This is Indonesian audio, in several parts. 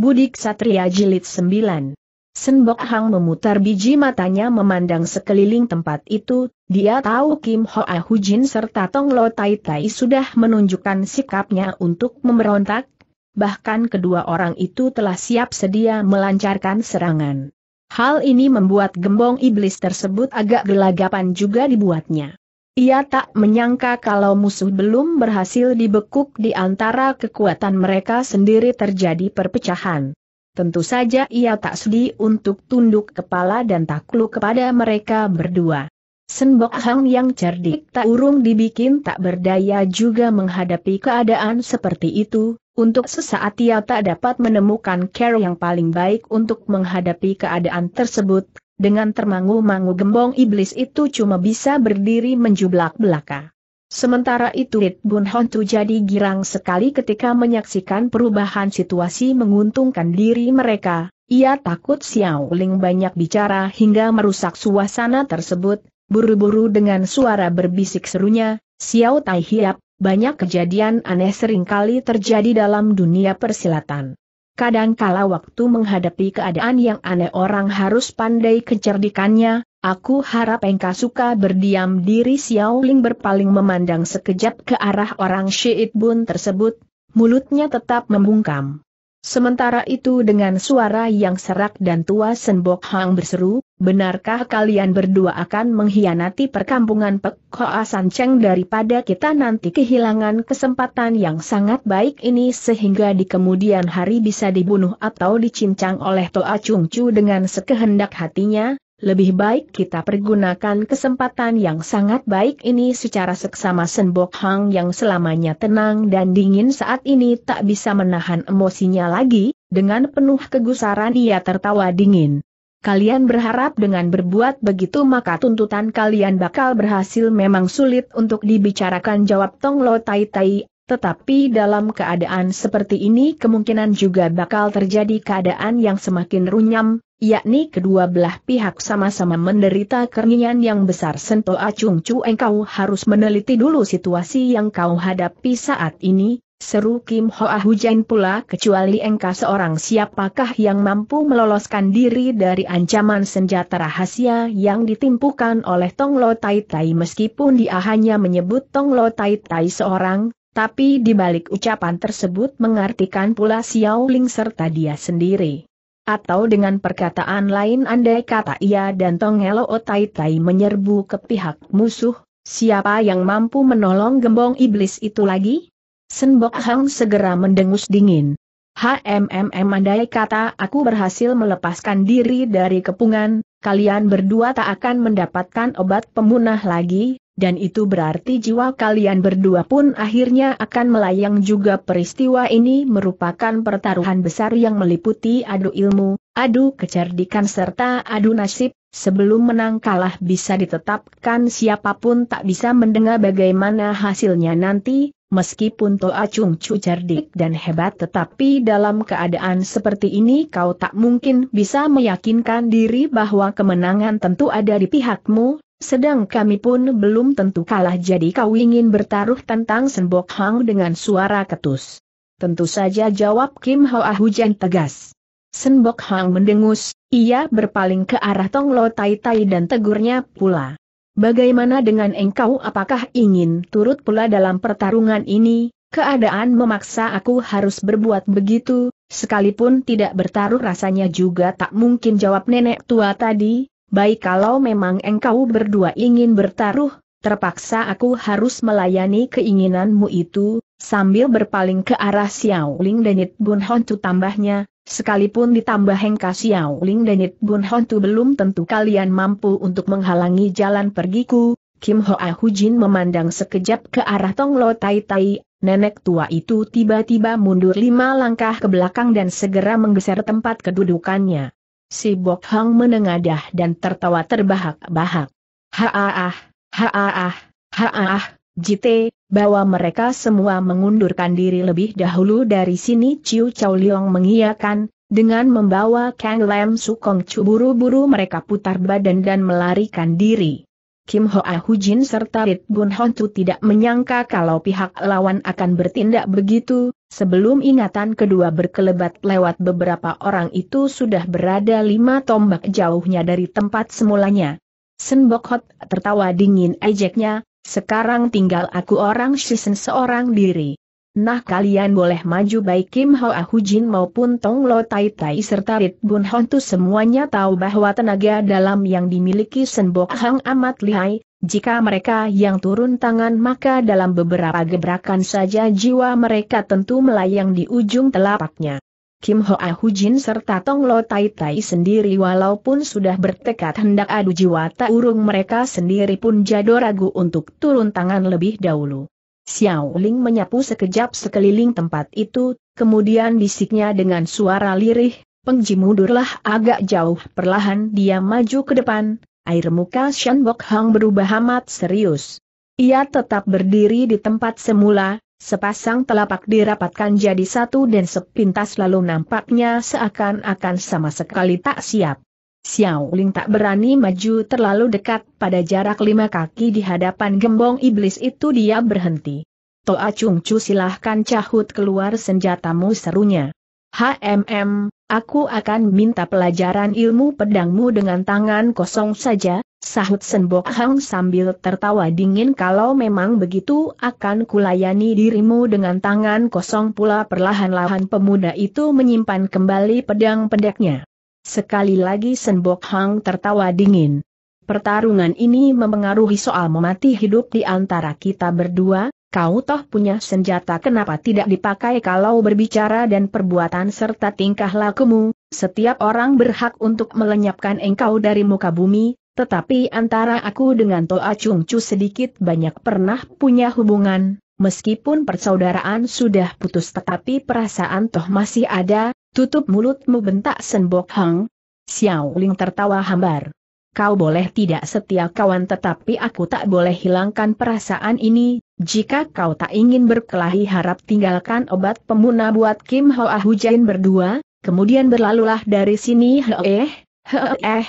Budik Satria Jilid 9 Senbok Hang memutar biji matanya memandang sekeliling tempat itu, dia tahu Kim Hoa Hujin serta Tong Lo Tai Tai sudah menunjukkan sikapnya untuk memberontak, bahkan kedua orang itu telah siap sedia melancarkan serangan. Hal ini membuat gembong iblis tersebut agak gelagapan juga dibuatnya. Ia tak menyangka kalau musuh belum berhasil dibekuk di antara kekuatan mereka sendiri terjadi perpecahan. Tentu saja ia tak sedih untuk tunduk kepala dan takluk kepada mereka berdua. Senbok Hang yang cerdik tak urung dibikin tak berdaya juga menghadapi keadaan seperti itu, untuk sesaat ia tak dapat menemukan cara yang paling baik untuk menghadapi keadaan tersebut, dengan termangu-mangu gembong iblis itu cuma bisa berdiri menjublak belaka. Sementara itu Rit Bun Hontu jadi girang sekali ketika menyaksikan perubahan situasi menguntungkan diri mereka, ia takut Xiao Ling banyak bicara hingga merusak suasana tersebut, buru-buru dengan suara berbisik serunya, Xiao Tai Hiap, banyak kejadian aneh seringkali terjadi dalam dunia persilatan kadang kala waktu menghadapi keadaan yang aneh orang harus pandai kecerdikannya, aku harap engkau suka berdiam diri ling berpaling memandang sekejap ke arah orang Syiit Bun tersebut, mulutnya tetap membungkam. Sementara itu dengan suara yang serak dan tua Senbok Hang berseru, benarkah kalian berdua akan mengkhianati perkampungan Pek Hoa San Cheng daripada kita nanti kehilangan kesempatan yang sangat baik ini sehingga di kemudian hari bisa dibunuh atau dicincang oleh Toa Chung Chu dengan sekehendak hatinya, lebih baik kita pergunakan kesempatan yang sangat baik ini secara seksama Senbok Hang yang selamanya tenang dan dingin saat ini tak bisa menahan emosinya lagi, dengan penuh kegusaran ia tertawa dingin kalian berharap dengan berbuat begitu maka tuntutan kalian bakal berhasil memang sulit untuk dibicarakan jawab Tong Lo Tai Tai, tetapi dalam keadaan seperti ini kemungkinan juga bakal terjadi keadaan yang semakin runyam, yakni kedua belah pihak sama-sama menderita keringian yang besar Sento Acung Cu engkau harus meneliti dulu situasi yang kau hadapi saat ini, Seru Kim Hoa ah Hujan pula kecuali engkau seorang siapakah yang mampu meloloskan diri dari ancaman senjata rahasia yang ditimpukan oleh Tong Lo Tai Tai meskipun dia hanya menyebut Tong Lo Tai Tai seorang, tapi di balik ucapan tersebut mengartikan pula Xiao Ling serta dia sendiri. Atau dengan perkataan lain andai kata ia dan Tong Lo Tai Tai menyerbu ke pihak musuh, siapa yang mampu menolong gembong iblis itu lagi? Senbok Hang segera mendengus dingin. HMMM andai kata aku berhasil melepaskan diri dari kepungan, kalian berdua tak akan mendapatkan obat pemunah lagi, dan itu berarti jiwa kalian berdua pun akhirnya akan melayang juga peristiwa ini merupakan pertaruhan besar yang meliputi adu ilmu, adu kecerdikan serta adu nasib, sebelum menang kalah bisa ditetapkan siapapun tak bisa mendengar bagaimana hasilnya nanti, Meskipun Toa Chung Chu cerdik dan hebat tetapi dalam keadaan seperti ini kau tak mungkin bisa meyakinkan diri bahwa kemenangan tentu ada di pihakmu, sedang kami pun belum tentu kalah jadi kau ingin bertaruh tentang Senbok Hang dengan suara ketus. Tentu saja jawab Kim Hoa Hujan tegas. Senbok Hang mendengus, ia berpaling ke arah Tong Lo Tai Tai dan tegurnya pula. Bagaimana dengan engkau apakah ingin turut pula dalam pertarungan ini? Keadaan memaksa aku harus berbuat begitu, sekalipun tidak bertaruh rasanya juga tak mungkin jawab nenek tua tadi, baik kalau memang engkau berdua ingin bertaruh, terpaksa aku harus melayani keinginanmu itu, sambil berpaling ke arah Xiao Ling dan Bun Hon tambahnya, Sekalipun ditambah Hengka Ling dan Yit Bun Hontu belum tentu kalian mampu untuk menghalangi jalan pergiku, Kim Hoa Hujin memandang sekejap ke arah Tong Lo Tai Tai, nenek tua itu tiba-tiba mundur lima langkah ke belakang dan segera menggeser tempat kedudukannya. Si Bok Hong menengadah dan tertawa terbahak-bahak. Haah, haah, haah, jite, bahwa mereka semua mengundurkan diri lebih dahulu dari sini Ciu Chow Leong mengiyakan, dengan membawa Kang Lam Sukong Chu buru-buru mereka putar badan dan melarikan diri. Kim Hoa ah Hujin serta Rit Bun Hon Chu tidak menyangka kalau pihak lawan akan bertindak begitu, sebelum ingatan kedua berkelebat lewat beberapa orang itu sudah berada lima tombak jauhnya dari tempat semulanya. Sen Bok Hot tertawa dingin ejeknya, sekarang tinggal aku orang Shisen seorang diri. Nah kalian boleh maju baik Kim Hoa Hujin maupun Tong Lo Tai Tai serta Rit Bun Hon semuanya tahu bahwa tenaga dalam yang dimiliki Senbok Hang amat lihai, jika mereka yang turun tangan maka dalam beberapa gebrakan saja jiwa mereka tentu melayang di ujung telapaknya. Kim Hoa Hujin serta Tong Lo Tai Tai sendiri walaupun sudah bertekad hendak adu jiwa tak urung mereka sendiri pun jado ragu untuk turun tangan lebih dahulu. Xiao Ling menyapu sekejap sekeliling tempat itu, kemudian bisiknya dengan suara lirih, Pengji mundurlah agak jauh perlahan dia maju ke depan, air muka Shan Bok Hang berubah amat serius. Ia tetap berdiri di tempat semula, Sepasang telapak dirapatkan jadi satu dan sepintas lalu nampaknya seakan-akan sama sekali tak siap. Xiao Ling tak berani maju terlalu dekat pada jarak lima kaki di hadapan gembong iblis itu dia berhenti. Toa Chung Chu silahkan cahut keluar senjatamu serunya. HMM, aku akan minta pelajaran ilmu pedangmu dengan tangan kosong saja, Sahut Senbok Hang sambil tertawa dingin kalau memang begitu akan kulayani dirimu dengan tangan kosong pula perlahan-lahan pemuda itu menyimpan kembali pedang pendeknya. Sekali lagi Senbok Hang tertawa dingin. Pertarungan ini mempengaruhi soal memati hidup di antara kita berdua, kau toh punya senjata kenapa tidak dipakai kalau berbicara dan perbuatan serta tingkah lakumu, setiap orang berhak untuk melenyapkan engkau dari muka bumi, tetapi antara aku dengan Toa Chung Chu sedikit banyak pernah punya hubungan, meskipun persaudaraan sudah putus tetapi perasaan toh masih ada, tutup mulutmu bentak Senbok Hang. Xiao Ling tertawa hambar. Kau boleh tidak setia kawan tetapi aku tak boleh hilangkan perasaan ini, jika kau tak ingin berkelahi harap tinggalkan obat pemuna buat Kim Hoa Hujain berdua, kemudian berlalulah dari sini eh, eh, he eh.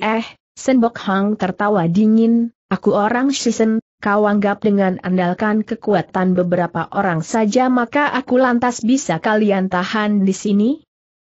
eh. Senbok Hang tertawa dingin, aku orang Shisen, kau anggap dengan andalkan kekuatan beberapa orang saja maka aku lantas bisa kalian tahan di sini?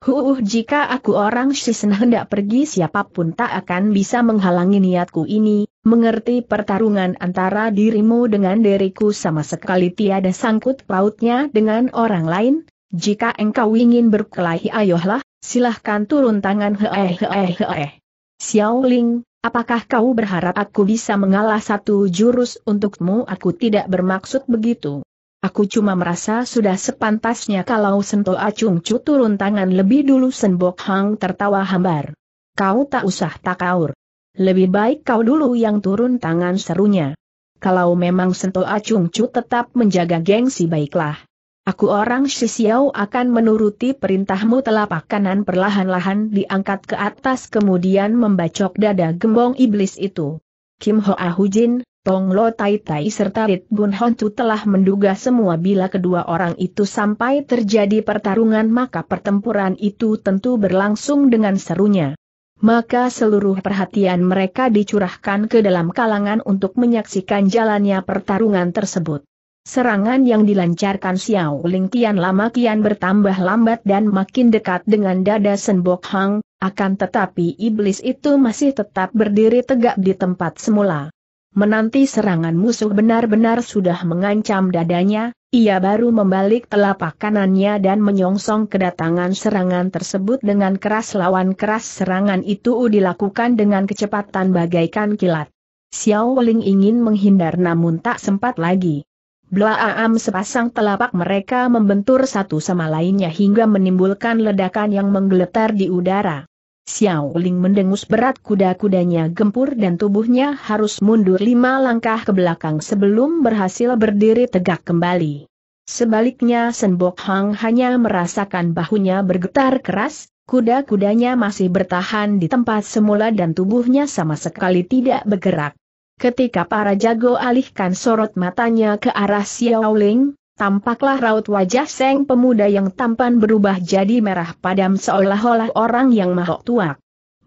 Huuh, jika aku orang Shisen hendak pergi siapapun tak akan bisa menghalangi niatku ini, mengerti pertarungan antara dirimu dengan diriku sama sekali tiada sangkut pautnya dengan orang lain, jika engkau ingin berkelahi ayolah, silahkan turun tangan heeh Xiaoling, apakah kau berharap aku bisa mengalah satu jurus untukmu? Aku tidak bermaksud begitu. Aku cuma merasa sudah sepantasnya kalau Sento Acung Cu turun tangan lebih dulu Senbok Hang tertawa hambar. Kau tak usah takaur. Lebih baik kau dulu yang turun tangan serunya. Kalau memang Sento Acung Cu tetap menjaga gengsi baiklah. Aku orang Shisiao akan menuruti perintahmu telapak kanan perlahan-lahan diangkat ke atas kemudian membacok dada gembong iblis itu. Kim Ho Jin, Tong Lo Tai Tai serta Rit Bun Hon Chu telah menduga semua bila kedua orang itu sampai terjadi pertarungan maka pertempuran itu tentu berlangsung dengan serunya. Maka seluruh perhatian mereka dicurahkan ke dalam kalangan untuk menyaksikan jalannya pertarungan tersebut. Serangan yang dilancarkan Xiao Ling kian lama kian bertambah lambat dan makin dekat dengan dada Senbok Hang, akan tetapi iblis itu masih tetap berdiri tegak di tempat semula. Menanti serangan musuh benar-benar sudah mengancam dadanya, ia baru membalik telapak kanannya dan menyongsong kedatangan serangan tersebut dengan keras lawan keras serangan itu dilakukan dengan kecepatan bagaikan kilat. Xiao Ling ingin menghindar namun tak sempat lagi. Blaam sepasang telapak mereka membentur satu sama lainnya hingga menimbulkan ledakan yang menggeletar di udara. Xiao Ling mendengus berat kuda-kudanya gempur dan tubuhnya harus mundur lima langkah ke belakang sebelum berhasil berdiri tegak kembali. Sebaliknya Senbok Hang hanya merasakan bahunya bergetar keras, kuda-kudanya masih bertahan di tempat semula dan tubuhnya sama sekali tidak bergerak. Ketika para jago alihkan sorot matanya ke arah Xiao Ling, tampaklah raut wajah Seng pemuda yang tampan berubah jadi merah padam seolah-olah orang yang mahok tua.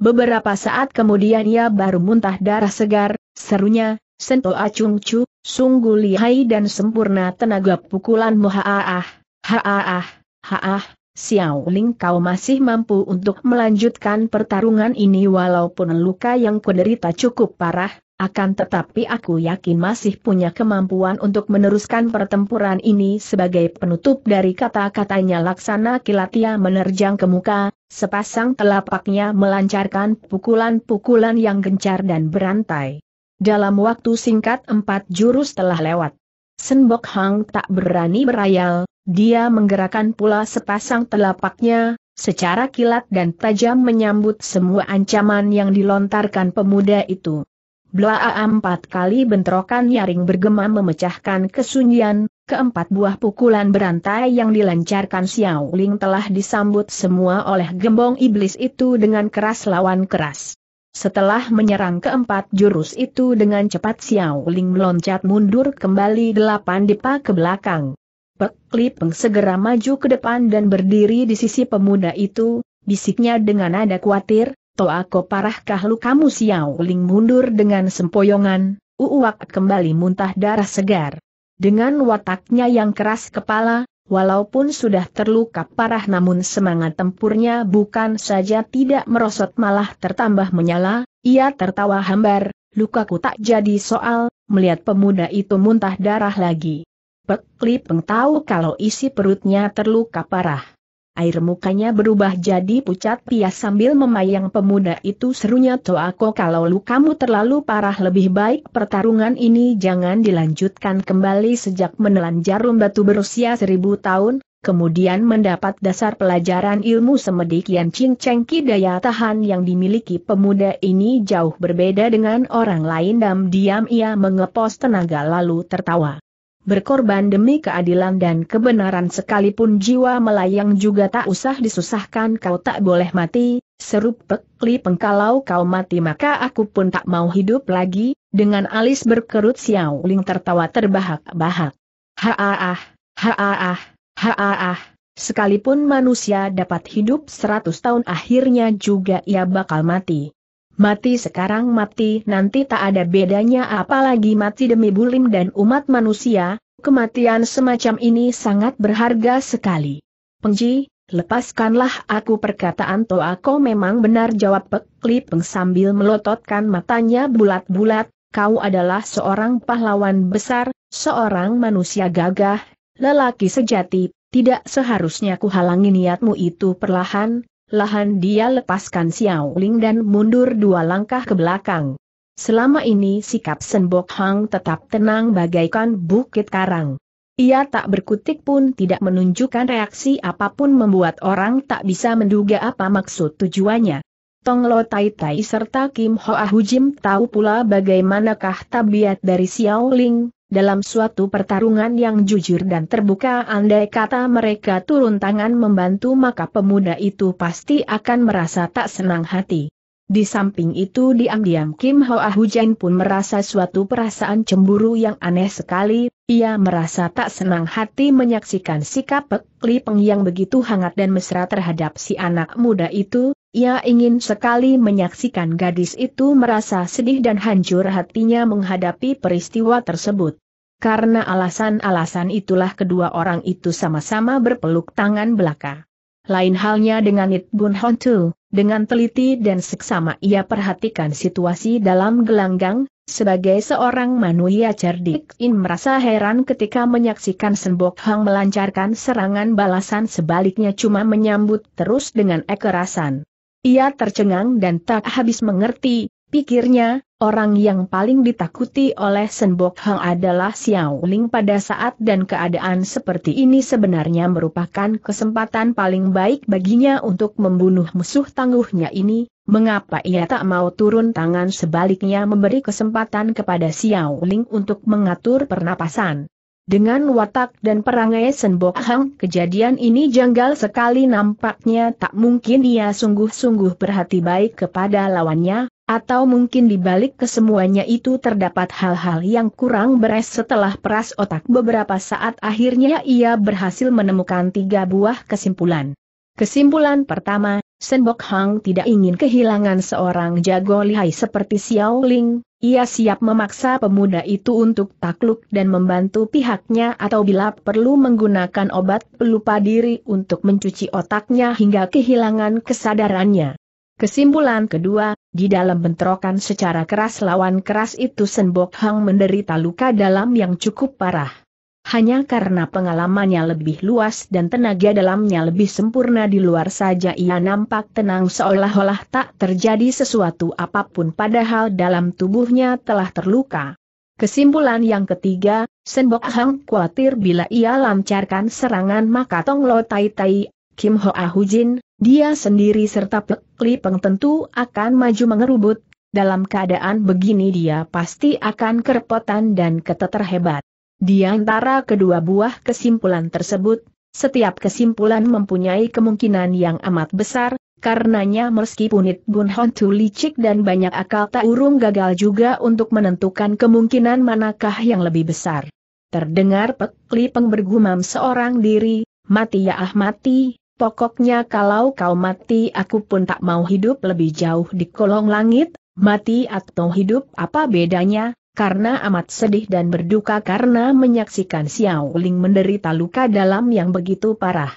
Beberapa saat kemudian ia baru muntah darah segar, serunya, sentuh Acung ah Chu, sungguh lihai dan sempurna tenaga pukulan muha'ah, ah ha'ah, ah ha'ah, Xiao Ling kau masih mampu untuk melanjutkan pertarungan ini walaupun luka yang kuderita cukup parah, akan tetapi aku yakin masih punya kemampuan untuk meneruskan pertempuran ini sebagai penutup dari kata-katanya laksana kilatia menerjang ke muka, sepasang telapaknya melancarkan pukulan-pukulan yang gencar dan berantai. Dalam waktu singkat empat jurus telah lewat. Senbok Hang tak berani berayal, dia menggerakkan pula sepasang telapaknya, secara kilat dan tajam menyambut semua ancaman yang dilontarkan pemuda itu. Blaa empat kali bentrokan nyaring bergema memecahkan kesunyian, keempat buah pukulan berantai yang dilancarkan Xiao Ling telah disambut semua oleh gembong iblis itu dengan keras lawan keras. Setelah menyerang keempat jurus itu dengan cepat Xiao Ling meloncat mundur kembali delapan depa ke belakang. Pek Li Peng segera maju ke depan dan berdiri di sisi pemuda itu, bisiknya dengan nada khawatir, ko parahkah kamu Xiao Ling mundur dengan sempoyongan, Uuak kembali muntah darah segar. Dengan wataknya yang keras kepala, walaupun sudah terluka parah namun semangat tempurnya bukan saja tidak merosot malah tertambah menyala, ia tertawa hambar, lukaku tak jadi soal, melihat pemuda itu muntah darah lagi. Pek Li tahu kalau isi perutnya terluka parah. Air mukanya berubah jadi pucat pias sambil memayang pemuda itu serunya aku kalau lu kamu terlalu parah lebih baik pertarungan ini jangan dilanjutkan kembali sejak menelan jarum batu berusia seribu tahun, kemudian mendapat dasar pelajaran ilmu semedi Kian Cheng Ki daya tahan yang dimiliki pemuda ini jauh berbeda dengan orang lain dan diam ia mengepos tenaga lalu tertawa berkorban demi keadilan dan kebenaran sekalipun jiwa melayang juga tak usah disusahkan kau tak boleh mati, seru pekli pengkalau kau mati maka aku pun tak mau hidup lagi, dengan alis berkerut Xiao Ling tertawa terbahak-bahak. Haaah, haaah, haaah, sekalipun manusia dapat hidup seratus tahun akhirnya juga ia bakal mati. Mati sekarang mati nanti tak ada bedanya apalagi mati demi bulim dan umat manusia, kematian semacam ini sangat berharga sekali. Pengji, lepaskanlah aku perkataan toa. Kau memang benar jawab pekli peng sambil melototkan matanya bulat-bulat, kau adalah seorang pahlawan besar, seorang manusia gagah, lelaki sejati, tidak seharusnya kuhalangi niatmu itu perlahan, lahan dia lepaskan Xiao Ling dan mundur dua langkah ke belakang. Selama ini sikap Senbok Hang tetap tenang bagaikan bukit karang. Ia tak berkutik pun tidak menunjukkan reaksi apapun membuat orang tak bisa menduga apa maksud tujuannya. Tong Lo Tai Tai serta Kim Ho Hoa Hujim tahu pula bagaimanakah tabiat dari Xiao Ling, dalam suatu pertarungan yang jujur dan terbuka andai kata mereka turun tangan membantu maka pemuda itu pasti akan merasa tak senang hati. Di samping itu diam-diam Kim Hoa Hujan pun merasa suatu perasaan cemburu yang aneh sekali, ia merasa tak senang hati menyaksikan sikap Pek Li Peng yang begitu hangat dan mesra terhadap si anak muda itu, ia ingin sekali menyaksikan gadis itu merasa sedih dan hancur hatinya menghadapi peristiwa tersebut. Karena alasan-alasan itulah kedua orang itu sama-sama berpeluk tangan belaka. Lain halnya dengan It Bun Hon Tu, dengan teliti dan seksama ia perhatikan situasi dalam gelanggang, sebagai seorang manusia cerdik In merasa heran ketika menyaksikan Sembok Hang melancarkan serangan balasan sebaliknya cuma menyambut terus dengan ekerasan. Ia tercengang dan tak habis mengerti, Pikirnya, orang yang paling ditakuti oleh Senbok Hang adalah Xiao Ling pada saat dan keadaan seperti ini sebenarnya merupakan kesempatan paling baik baginya untuk membunuh musuh tangguhnya ini, mengapa ia tak mau turun tangan sebaliknya memberi kesempatan kepada Xiao Ling untuk mengatur pernapasan. Dengan watak dan perangai Senbok Hang, kejadian ini janggal sekali nampaknya tak mungkin ia sungguh-sungguh berhati baik kepada lawannya, atau mungkin di balik kesemuanya itu terdapat hal-hal yang kurang beres setelah peras otak beberapa saat akhirnya ia berhasil menemukan tiga buah kesimpulan. Kesimpulan pertama, Senbok Hang tidak ingin kehilangan seorang jago lihai seperti Xiao Ling, ia siap memaksa pemuda itu untuk takluk dan membantu pihaknya atau bila perlu menggunakan obat pelupa diri untuk mencuci otaknya hingga kehilangan kesadarannya. Kesimpulan kedua, di dalam bentrokan secara keras lawan keras itu Senbok Hang menderita luka dalam yang cukup parah. Hanya karena pengalamannya lebih luas dan tenaga dalamnya lebih sempurna di luar saja ia nampak tenang seolah-olah tak terjadi sesuatu apapun padahal dalam tubuhnya telah terluka. Kesimpulan yang ketiga, Senbok Hang khawatir bila ia lancarkan serangan maka Tong Lo Tai Tai Kim Hoa Hujin, dia sendiri serta Pek Li Peng tentu akan maju mengerubut, dalam keadaan begini dia pasti akan kerepotan dan keteter hebat. Di antara kedua buah kesimpulan tersebut, setiap kesimpulan mempunyai kemungkinan yang amat besar, karenanya meskipun It Bun Hon licik dan banyak akal tak urung gagal juga untuk menentukan kemungkinan manakah yang lebih besar. Terdengar Pek Li Peng bergumam seorang diri, mati ya ah mati, Pokoknya kalau kau mati aku pun tak mau hidup lebih jauh di kolong langit, mati atau hidup apa bedanya, karena amat sedih dan berduka karena menyaksikan Xiao Ling menderita luka dalam yang begitu parah.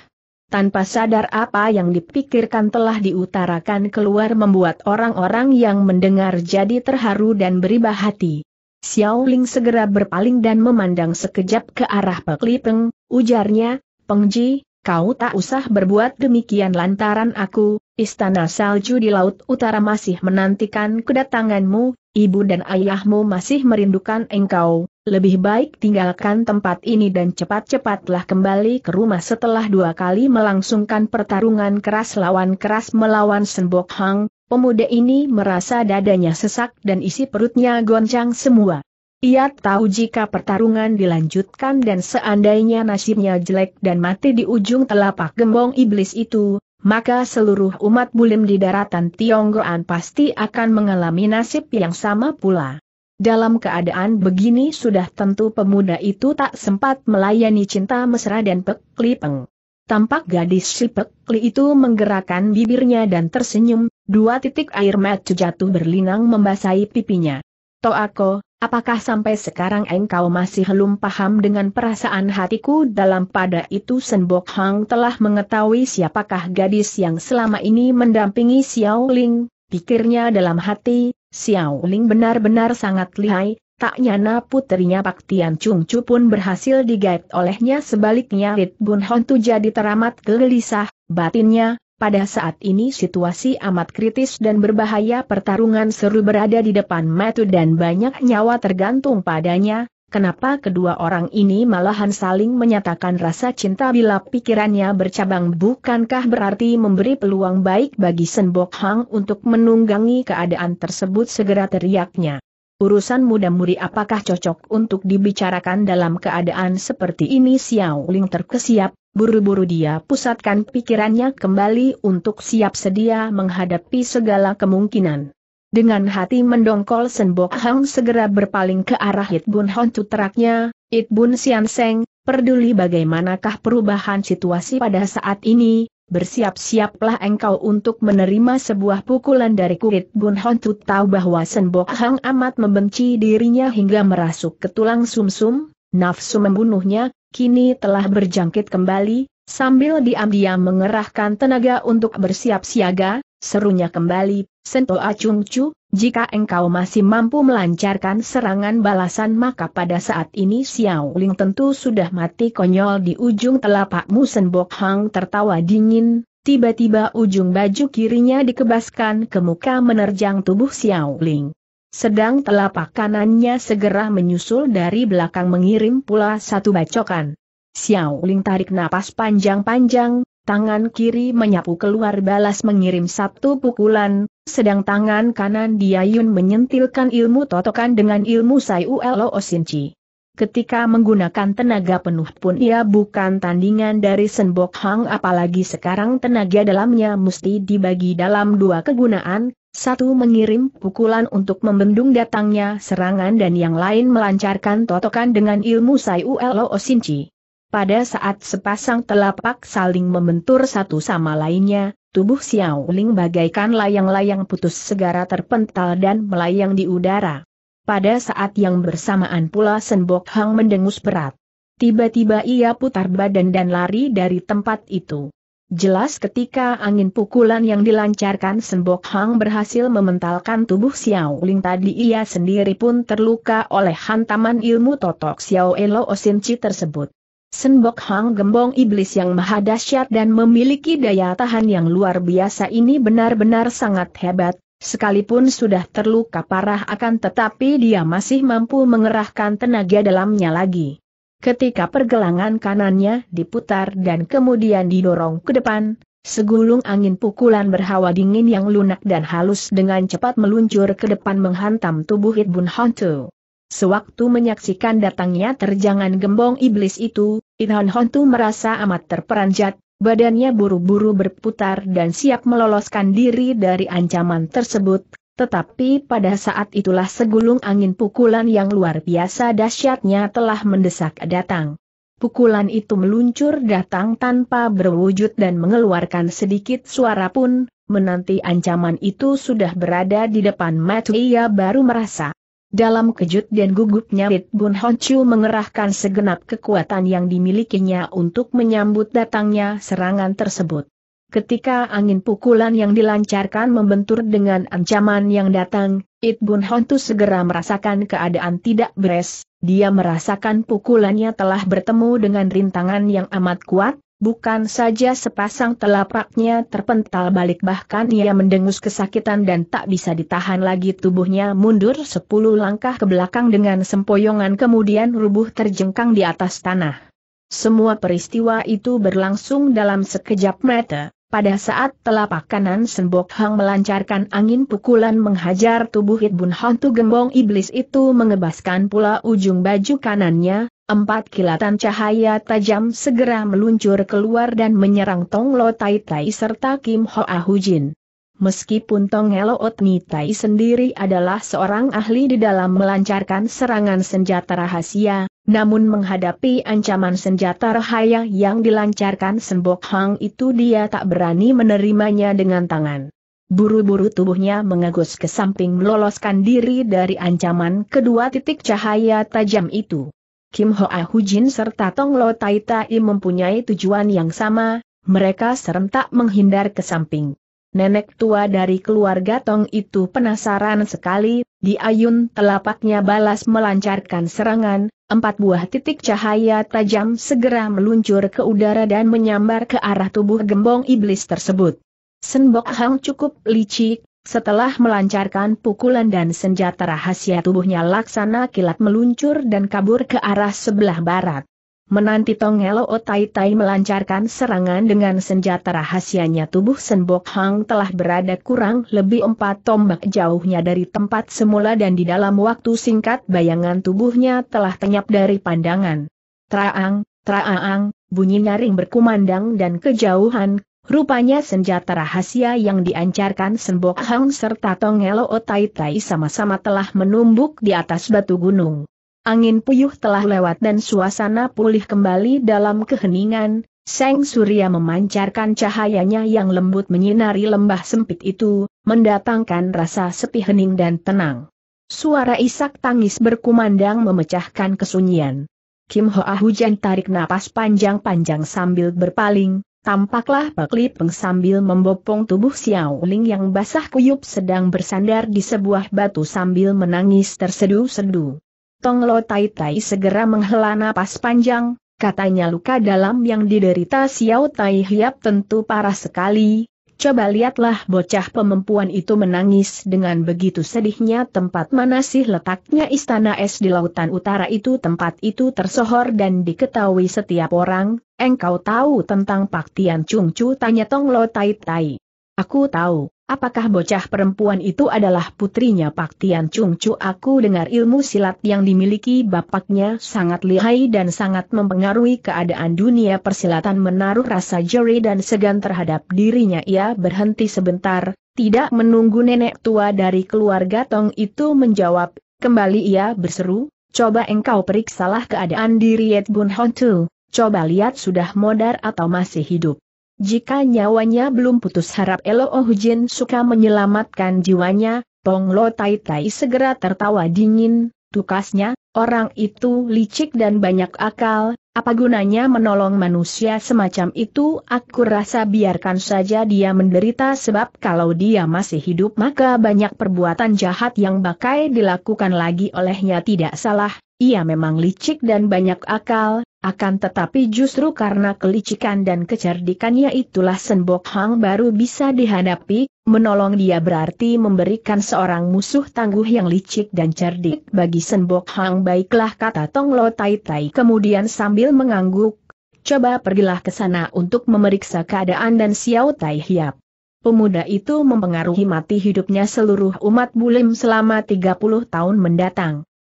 Tanpa sadar apa yang dipikirkan telah diutarakan keluar membuat orang-orang yang mendengar jadi terharu dan beribah hati. Xiao Ling segera berpaling dan memandang sekejap ke arah Pek Li Peng, ujarnya, Pengji, kau tak usah berbuat demikian lantaran aku, istana salju di Laut Utara masih menantikan kedatanganmu, ibu dan ayahmu masih merindukan engkau, lebih baik tinggalkan tempat ini dan cepat-cepatlah kembali ke rumah setelah dua kali melangsungkan pertarungan keras lawan keras melawan Senbok Hang, pemuda ini merasa dadanya sesak dan isi perutnya goncang semua. Ia tahu jika pertarungan dilanjutkan dan seandainya nasibnya jelek dan mati di ujung telapak gembong iblis itu, maka seluruh umat bulim di daratan Tionggoan pasti akan mengalami nasib yang sama pula. Dalam keadaan begini sudah tentu pemuda itu tak sempat melayani cinta mesra dan pekli Peng. Tampak gadis si pekli itu menggerakkan bibirnya dan tersenyum, dua titik air mata jatuh berlinang membasahi pipinya. Toako, Apakah sampai sekarang engkau masih belum paham dengan perasaan hatiku dalam pada itu Senbok Hang telah mengetahui siapakah gadis yang selama ini mendampingi Xiao Ling, pikirnya dalam hati, Xiao Ling benar-benar sangat lihai, tak nyana putrinya Pak Tian Chung Chu pun berhasil digait olehnya sebaliknya Rit Bun Hon Tu jadi teramat gelisah, batinnya, pada saat ini situasi amat kritis dan berbahaya pertarungan seru berada di depan mata dan banyak nyawa tergantung padanya, kenapa kedua orang ini malahan saling menyatakan rasa cinta bila pikirannya bercabang bukankah berarti memberi peluang baik bagi Senbok Hang untuk menunggangi keadaan tersebut segera teriaknya. Urusan muda muri apakah cocok untuk dibicarakan dalam keadaan seperti ini Xiao Ling terkesiap, buru-buru dia pusatkan pikirannya kembali untuk siap sedia menghadapi segala kemungkinan. Dengan hati mendongkol Senbok Hang segera berpaling ke arah It Bun Hon teraknya, It Bun Sian Seng, peduli bagaimanakah perubahan situasi pada saat ini, bersiap-siaplah engkau untuk menerima sebuah pukulan dari kulit Bun Hon tahu bahwa Senbok Hang amat membenci dirinya hingga merasuk ke tulang sumsum, -sum, nafsu membunuhnya, kini telah berjangkit kembali, sambil diam-diam mengerahkan tenaga untuk bersiap siaga, serunya kembali, Sento Acung Chu, jika engkau masih mampu melancarkan serangan balasan maka pada saat ini Xiao Ling tentu sudah mati konyol di ujung telapakmu Senbok Hang tertawa dingin, tiba-tiba ujung baju kirinya dikebaskan ke muka menerjang tubuh Xiao Ling. Sedang telapak kanannya segera menyusul dari belakang mengirim pula satu bacokan. Xiao Ling tarik napas panjang-panjang, tangan kiri menyapu keluar balas mengirim satu pukulan, sedang tangan kanan diayun menyentilkan ilmu totokan dengan ilmu Sai Uelo Osinci. Ketika menggunakan tenaga penuh pun ia bukan tandingan dari Senbok Hang apalagi sekarang tenaga dalamnya mesti dibagi dalam dua kegunaan, satu mengirim pukulan untuk membendung datangnya serangan dan yang lain melancarkan totokan dengan ilmu Sai Uelo Osinci. Pada saat sepasang telapak saling membentur satu sama lainnya, tubuh Xiao Ling bagaikan layang-layang putus segara terpental dan melayang di udara. Pada saat yang bersamaan pula Senbok Hang mendengus berat. Tiba-tiba ia putar badan dan lari dari tempat itu. Jelas ketika angin pukulan yang dilancarkan Sembok Hang berhasil mementalkan tubuh Xiao Ling tadi ia sendiri pun terluka oleh hantaman ilmu totok Xiao Elo Osinci tersebut. Sembok Hang gembong iblis yang maha dahsyat dan memiliki daya tahan yang luar biasa ini benar-benar sangat hebat, sekalipun sudah terluka parah akan tetapi dia masih mampu mengerahkan tenaga dalamnya lagi. Ketika pergelangan kanannya diputar dan kemudian didorong ke depan, segulung angin pukulan berhawa dingin yang lunak dan halus dengan cepat meluncur ke depan menghantam tubuh ibun hantu. Sewaktu menyaksikan datangnya terjangan gembong iblis itu, ibun hantu merasa amat terperanjat, badannya buru-buru berputar dan siap meloloskan diri dari ancaman tersebut, tetapi pada saat itulah segulung angin pukulan yang luar biasa dahsyatnya telah mendesak datang. Pukulan itu meluncur datang tanpa berwujud dan mengeluarkan sedikit suara pun, menanti ancaman itu sudah berada di depan mata ia baru merasa. Dalam kejut dan gugupnya Rit Bun Honchu mengerahkan segenap kekuatan yang dimilikinya untuk menyambut datangnya serangan tersebut. Ketika angin pukulan yang dilancarkan membentur dengan ancaman yang datang, It Bun Hontu segera merasakan keadaan tidak beres, dia merasakan pukulannya telah bertemu dengan rintangan yang amat kuat, bukan saja sepasang telapaknya terpental balik bahkan ia mendengus kesakitan dan tak bisa ditahan lagi tubuhnya mundur sepuluh langkah ke belakang dengan sempoyongan kemudian rubuh terjengkang di atas tanah. Semua peristiwa itu berlangsung dalam sekejap mata. Pada saat telapak kanan Sembok Hang melancarkan angin pukulan menghajar tubuh hit Hitbun Hantu Gembong Iblis itu mengebaskan pula ujung baju kanannya, empat kilatan cahaya tajam segera meluncur keluar dan menyerang Tong Lo Tai Tai serta Kim Ho Ahujin. Meskipun Tong Ot Otni Tai sendiri adalah seorang ahli di dalam melancarkan serangan senjata rahasia, namun menghadapi ancaman senjata rahaya yang dilancarkan Sembok Hang itu dia tak berani menerimanya dengan tangan. Buru-buru tubuhnya mengagus ke samping meloloskan diri dari ancaman kedua titik cahaya tajam itu. Kim Hoa Hujin serta Tong Lo Tai Tai mempunyai tujuan yang sama, mereka serentak menghindar ke samping. Nenek tua dari keluarga Tong itu penasaran sekali, di ayun telapaknya balas melancarkan serangan, empat buah titik cahaya tajam segera meluncur ke udara dan menyambar ke arah tubuh gembong iblis tersebut. Senbok Hang cukup licik, setelah melancarkan pukulan dan senjata rahasia tubuhnya laksana kilat meluncur dan kabur ke arah sebelah barat. Menanti Helo Otai oh Tai melancarkan serangan dengan senjata rahasianya tubuh Senbok Hang telah berada kurang lebih empat tombak jauhnya dari tempat semula dan di dalam waktu singkat bayangan tubuhnya telah tenyap dari pandangan. Traang, traang, bunyi nyaring berkumandang dan kejauhan, rupanya senjata rahasia yang diancarkan Senbok Hang serta Tongelo Otai oh Tai sama-sama telah menumbuk di atas batu gunung. Angin puyuh telah lewat dan suasana pulih kembali dalam keheningan, Seng Surya memancarkan cahayanya yang lembut menyinari lembah sempit itu, mendatangkan rasa sepi hening dan tenang. Suara isak tangis berkumandang memecahkan kesunyian. Kim Ho Hoa hujan tarik napas panjang-panjang sambil berpaling, tampaklah Pak Lipeng sambil membopong tubuh Xiao Ling yang basah kuyup sedang bersandar di sebuah batu sambil menangis terseduh sedu Tonglo Tai Tai segera menghela napas panjang, katanya luka dalam yang diderita Xiao Tai Hiap tentu parah sekali. Coba lihatlah bocah pemempuan itu menangis dengan begitu sedihnya tempat mana sih letaknya istana es di lautan utara itu tempat itu tersohor dan diketahui setiap orang, engkau tahu tentang paktian Tian Chung Chu tanya Tonglo Tai Tai. Aku tahu. Apakah bocah perempuan itu adalah putrinya Pak Tian Chung Chu? Aku dengar ilmu silat yang dimiliki bapaknya sangat lihai dan sangat mempengaruhi keadaan dunia persilatan menaruh rasa jeri dan segan terhadap dirinya. Ia berhenti sebentar, tidak menunggu nenek tua dari keluarga Tong itu menjawab, kembali ia berseru, coba engkau periksalah keadaan diri Yed Bun Hon Tu, coba lihat sudah modar atau masih hidup. Jika nyawanya belum putus harap Elo Oh Jin suka menyelamatkan jiwanya, Pong Lo Tai Tai segera tertawa dingin, tukasnya, orang itu licik dan banyak akal, apa gunanya menolong manusia semacam itu aku rasa biarkan saja dia menderita sebab kalau dia masih hidup maka banyak perbuatan jahat yang bakai dilakukan lagi olehnya tidak salah, ia memang licik dan banyak akal, akan tetapi justru karena kelicikan dan kecerdikannya itulah Senbok Hang baru bisa dihadapi, menolong dia berarti memberikan seorang musuh tangguh yang licik dan cerdik bagi Senbok Hang baiklah kata Tong Lo Tai Tai kemudian sambil mengangguk, coba pergilah ke sana untuk memeriksa keadaan dan Xiao Tai Hiap. Pemuda itu mempengaruhi mati hidupnya seluruh umat bulim selama 30 tahun mendatang.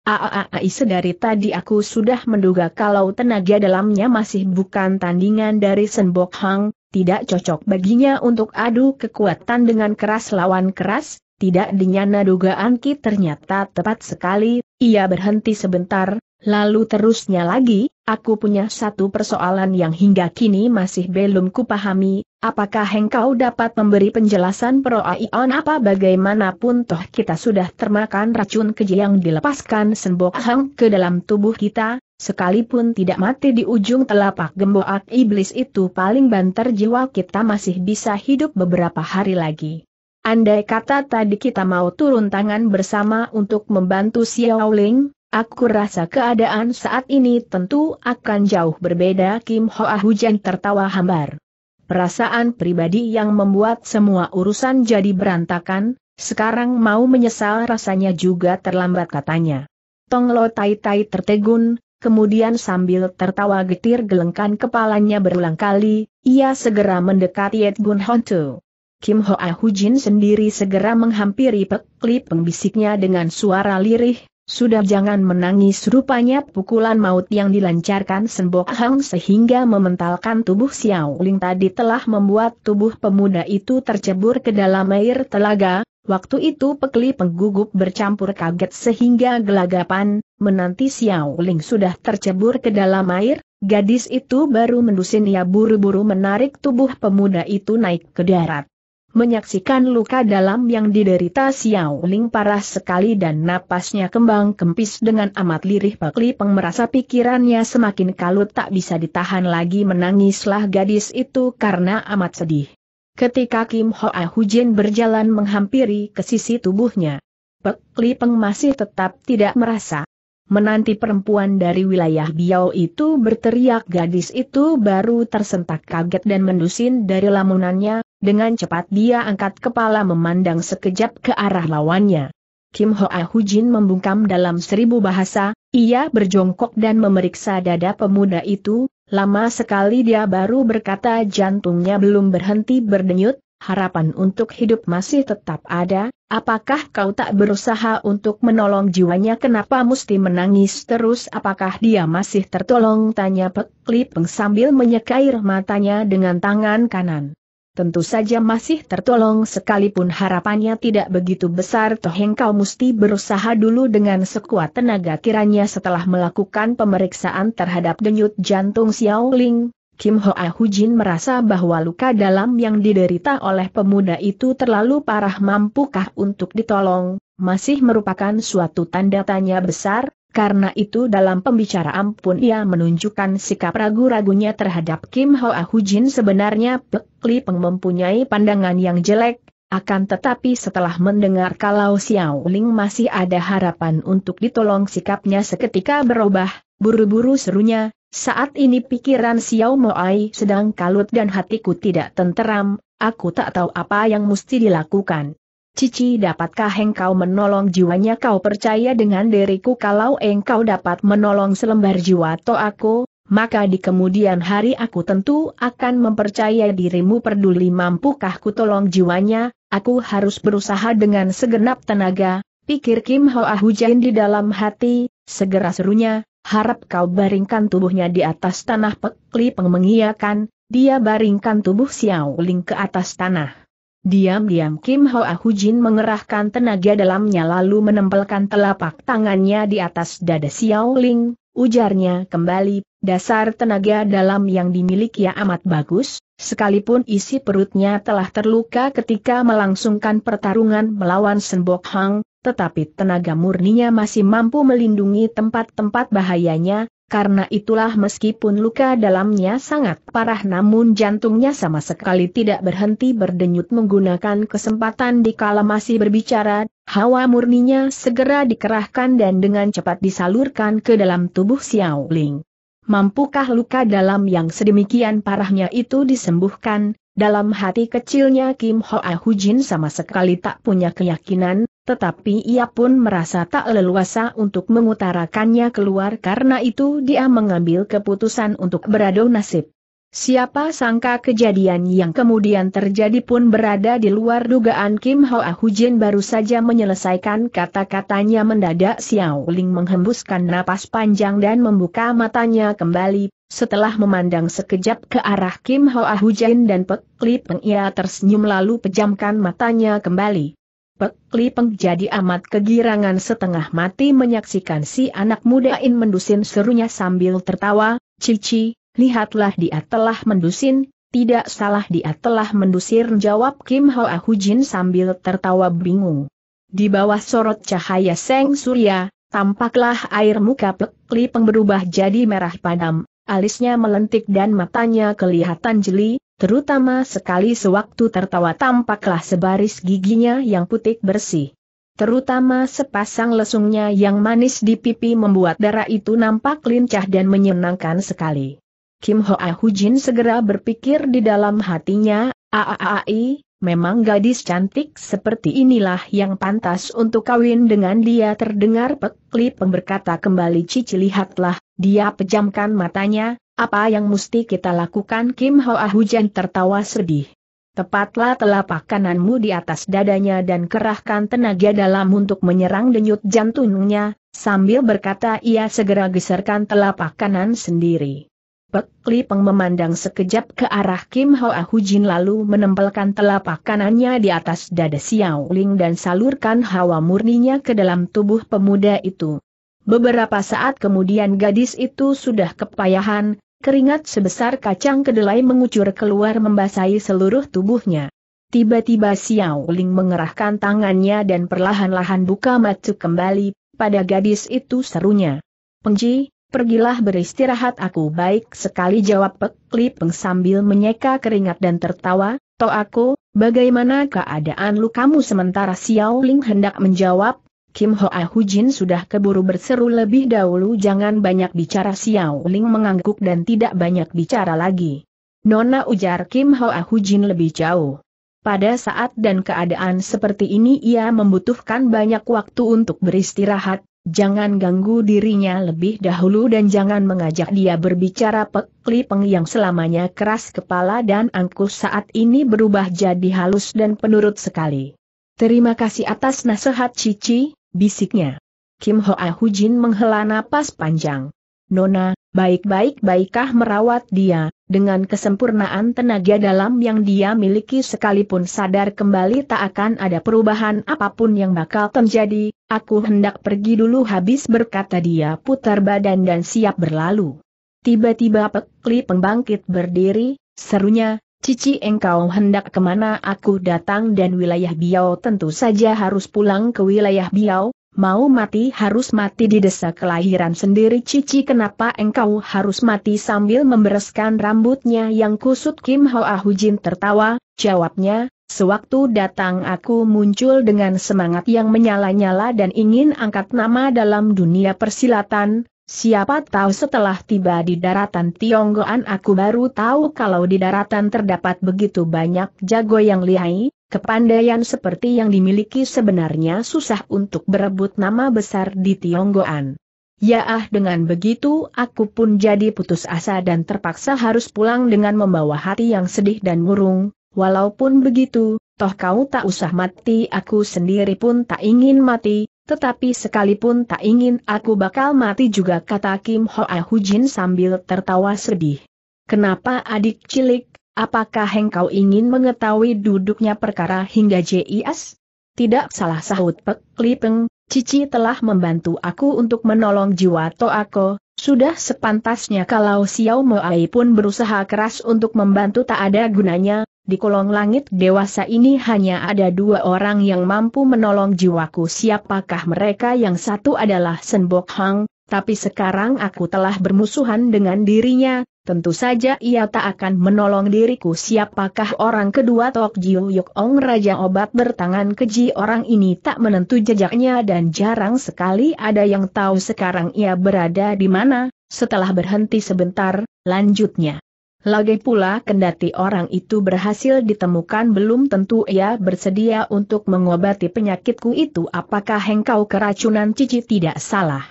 Aaai sedari tadi aku sudah menduga kalau tenaga dalamnya masih bukan tandingan dari Senbok Hang, tidak cocok baginya untuk adu kekuatan dengan keras lawan keras, tidak dinyana dugaan Ki ternyata tepat sekali, ia berhenti sebentar, Lalu terusnya lagi, aku punya satu persoalan yang hingga kini masih belum kupahami, apakah engkau dapat memberi penjelasan pro Aion apa bagaimanapun toh kita sudah termakan racun keji yang dilepaskan sembok hang ke dalam tubuh kita, sekalipun tidak mati di ujung telapak gemboak iblis itu paling banter jiwa kita masih bisa hidup beberapa hari lagi. Andai kata tadi kita mau turun tangan bersama untuk membantu Xiao Ling, Aku rasa keadaan saat ini tentu akan jauh berbeda Kim Ho Hoa Hujan tertawa hambar. Perasaan pribadi yang membuat semua urusan jadi berantakan, sekarang mau menyesal rasanya juga terlambat katanya. Tong Lo Tai Tai tertegun, kemudian sambil tertawa getir gelengkan kepalanya berulang kali, ia segera mendekati Edgun Hontu. Kim Ho Hoa Hujin sendiri segera menghampiri peklip pengbisiknya pembisiknya dengan suara lirih, sudah jangan menangis rupanya pukulan maut yang dilancarkan Sembok Hang sehingga mementalkan tubuh Xiao Ling tadi telah membuat tubuh pemuda itu tercebur ke dalam air telaga, waktu itu pekli penggugup bercampur kaget sehingga gelagapan, menanti Xiao Ling sudah tercebur ke dalam air, gadis itu baru mendusin ia buru-buru menarik tubuh pemuda itu naik ke darat menyaksikan luka dalam yang diderita Xiao Ling parah sekali dan napasnya kembang kempis dengan amat lirih Pak Li Peng merasa pikirannya semakin kalut tak bisa ditahan lagi menangislah gadis itu karena amat sedih. Ketika Kim Ho Hoa Hujin berjalan menghampiri ke sisi tubuhnya, Pak Li Peng masih tetap tidak merasa. Menanti perempuan dari wilayah Biao itu berteriak gadis itu baru tersentak kaget dan mendusin dari lamunannya, dengan cepat dia angkat kepala memandang sekejap ke arah lawannya. Kim Hoa Hujin membungkam dalam seribu bahasa, ia berjongkok dan memeriksa dada pemuda itu, lama sekali dia baru berkata jantungnya belum berhenti berdenyut, harapan untuk hidup masih tetap ada, apakah kau tak berusaha untuk menolong jiwanya kenapa mesti menangis terus apakah dia masih tertolong tanya Pek Lipeng sambil air matanya dengan tangan kanan tentu saja masih tertolong sekalipun harapannya tidak begitu besar toh engkau mesti berusaha dulu dengan sekuat tenaga kiranya setelah melakukan pemeriksaan terhadap denyut jantung Xiao Ling, Kim Hoa Hujin merasa bahwa luka dalam yang diderita oleh pemuda itu terlalu parah mampukah untuk ditolong, masih merupakan suatu tanda tanya besar, karena itu dalam pembicaraan pun ia menunjukkan sikap ragu-ragunya terhadap Kim Ho Ah Jin sebenarnya Pek Li Peng mempunyai pandangan yang jelek, akan tetapi setelah mendengar kalau Xiao Ling masih ada harapan untuk ditolong sikapnya seketika berubah, buru-buru serunya, saat ini pikiran Xiao Mo Ai sedang kalut dan hatiku tidak tenteram, aku tak tahu apa yang mesti dilakukan. Cici dapatkah engkau menolong jiwanya kau percaya dengan diriku kalau engkau dapat menolong selembar jiwa to aku, maka di kemudian hari aku tentu akan mempercaya dirimu peduli mampukah ku tolong jiwanya, aku harus berusaha dengan segenap tenaga, pikir Kim Hoa Hujan di dalam hati, segera serunya, harap kau baringkan tubuhnya di atas tanah pekli pengmengiakan, dia baringkan tubuh Xiao Ling ke atas tanah. Diam-diam Kim Hoa Hujin mengerahkan tenaga dalamnya lalu menempelkan telapak tangannya di atas dada Xiao Ling, ujarnya kembali, dasar tenaga dalam yang dimiliki amat bagus, sekalipun isi perutnya telah terluka ketika melangsungkan pertarungan melawan Senbok Hang, tetapi tenaga murninya masih mampu melindungi tempat-tempat bahayanya, karena itulah meskipun luka dalamnya sangat parah namun jantungnya sama sekali tidak berhenti berdenyut menggunakan kesempatan di kala masih berbicara, hawa murninya segera dikerahkan dan dengan cepat disalurkan ke dalam tubuh Xiao Ling. Mampukah luka dalam yang sedemikian parahnya itu disembuhkan, dalam hati kecilnya Kim Ah Hujin sama sekali tak punya keyakinan, tetapi ia pun merasa tak leluasa untuk mengutarakannya keluar karena itu dia mengambil keputusan untuk beradu nasib. Siapa sangka kejadian yang kemudian terjadi pun berada di luar dugaan Kim Ah Hujin baru saja menyelesaikan kata-katanya mendadak Xiao Ling menghembuskan napas panjang dan membuka matanya kembali, setelah memandang sekejap ke arah Kim Hoa Hujan dan Pek Li Peng ia tersenyum lalu pejamkan matanya kembali. Pek Li Peng jadi amat kegirangan setengah mati menyaksikan si anak muda In mendusin serunya sambil tertawa, Cici, lihatlah dia telah mendusin, tidak salah dia telah mendusir jawab Kim Hoa Hujin sambil tertawa bingung. Di bawah sorot cahaya seng surya, tampaklah air muka Pek Li Peng berubah jadi merah padam alisnya melentik dan matanya kelihatan jeli, terutama sekali sewaktu tertawa tampaklah sebaris giginya yang putih bersih. Terutama sepasang lesungnya yang manis di pipi membuat darah itu nampak lincah dan menyenangkan sekali. Kim Hoa ah Hujin segera berpikir di dalam hatinya, aaai, memang gadis cantik seperti inilah yang pantas untuk kawin dengan dia terdengar pekli pemberkata kembali cici lihatlah, dia pejamkan matanya, apa yang mesti kita lakukan Kim Hoa Hujan tertawa sedih. Tepatlah telapak kananmu di atas dadanya dan kerahkan tenaga dalam untuk menyerang denyut jantungnya, sambil berkata ia segera geserkan telapak kanan sendiri. Pek Li memandang sekejap ke arah Kim Hoa Hujin lalu menempelkan telapak kanannya di atas dada Xiao Ling dan salurkan hawa murninya ke dalam tubuh pemuda itu. Beberapa saat kemudian gadis itu sudah kepayahan, keringat sebesar kacang kedelai mengucur keluar membasahi seluruh tubuhnya. Tiba-tiba Xiao Ling mengerahkan tangannya dan perlahan-lahan buka mata kembali, pada gadis itu serunya. Pengji, pergilah beristirahat aku baik sekali jawab Pek Li Peng sambil menyeka keringat dan tertawa, To aku, bagaimana keadaan lu kamu sementara Xiao Ling hendak menjawab, Kim Hoa Hujin sudah keburu berseru lebih dahulu jangan banyak bicara Xiao Ling mengangguk dan tidak banyak bicara lagi. Nona ujar Kim Hoa Hujin lebih jauh. Pada saat dan keadaan seperti ini ia membutuhkan banyak waktu untuk beristirahat, jangan ganggu dirinya lebih dahulu dan jangan mengajak dia berbicara pekli Peng yang selamanya keras kepala dan angkuh saat ini berubah jadi halus dan penurut sekali. Terima kasih atas nasihat Cici, bisiknya. Kim Hoa Hujin menghela napas panjang. Nona, baik-baik baikkah merawat dia, dengan kesempurnaan tenaga dalam yang dia miliki sekalipun sadar kembali tak akan ada perubahan apapun yang bakal terjadi, aku hendak pergi dulu habis berkata dia putar badan dan siap berlalu. Tiba-tiba Pekli pembangkit berdiri, serunya, Cici engkau hendak kemana aku datang dan wilayah Biau tentu saja harus pulang ke wilayah Biau, mau mati harus mati di desa kelahiran sendiri Cici kenapa engkau harus mati sambil membereskan rambutnya yang kusut Kim Hao Ahujin tertawa, jawabnya, sewaktu datang aku muncul dengan semangat yang menyala-nyala dan ingin angkat nama dalam dunia persilatan, Siapa tahu setelah tiba di daratan Tionggoan aku baru tahu kalau di daratan terdapat begitu banyak jago yang lihai, kepandaian seperti yang dimiliki sebenarnya susah untuk berebut nama besar di Tionggoan. Ya ah dengan begitu aku pun jadi putus asa dan terpaksa harus pulang dengan membawa hati yang sedih dan murung, walaupun begitu, toh kau tak usah mati aku sendiri pun tak ingin mati, tetapi sekalipun tak ingin aku bakal mati juga kata Kim Hoa Hujin sambil tertawa sedih. Kenapa adik cilik, apakah engkau ingin mengetahui duduknya perkara hingga JIS? Tidak salah sahut Pek Lipeng, Cici telah membantu aku untuk menolong jiwa Toako, sudah sepantasnya kalau Xiao Mo Moai pun berusaha keras untuk membantu tak ada gunanya, di kolong langit dewasa ini hanya ada dua orang yang mampu menolong jiwaku siapakah mereka yang satu adalah Senbok Hang, tapi sekarang aku telah bermusuhan dengan dirinya, tentu saja ia tak akan menolong diriku siapakah orang kedua Tok Jiu Yuk Ong Raja Obat bertangan keji orang ini tak menentu jejaknya dan jarang sekali ada yang tahu sekarang ia berada di mana, setelah berhenti sebentar, lanjutnya. Lagi pula kendati orang itu berhasil ditemukan belum tentu ia bersedia untuk mengobati penyakitku itu apakah hengkau keracunan cici tidak salah.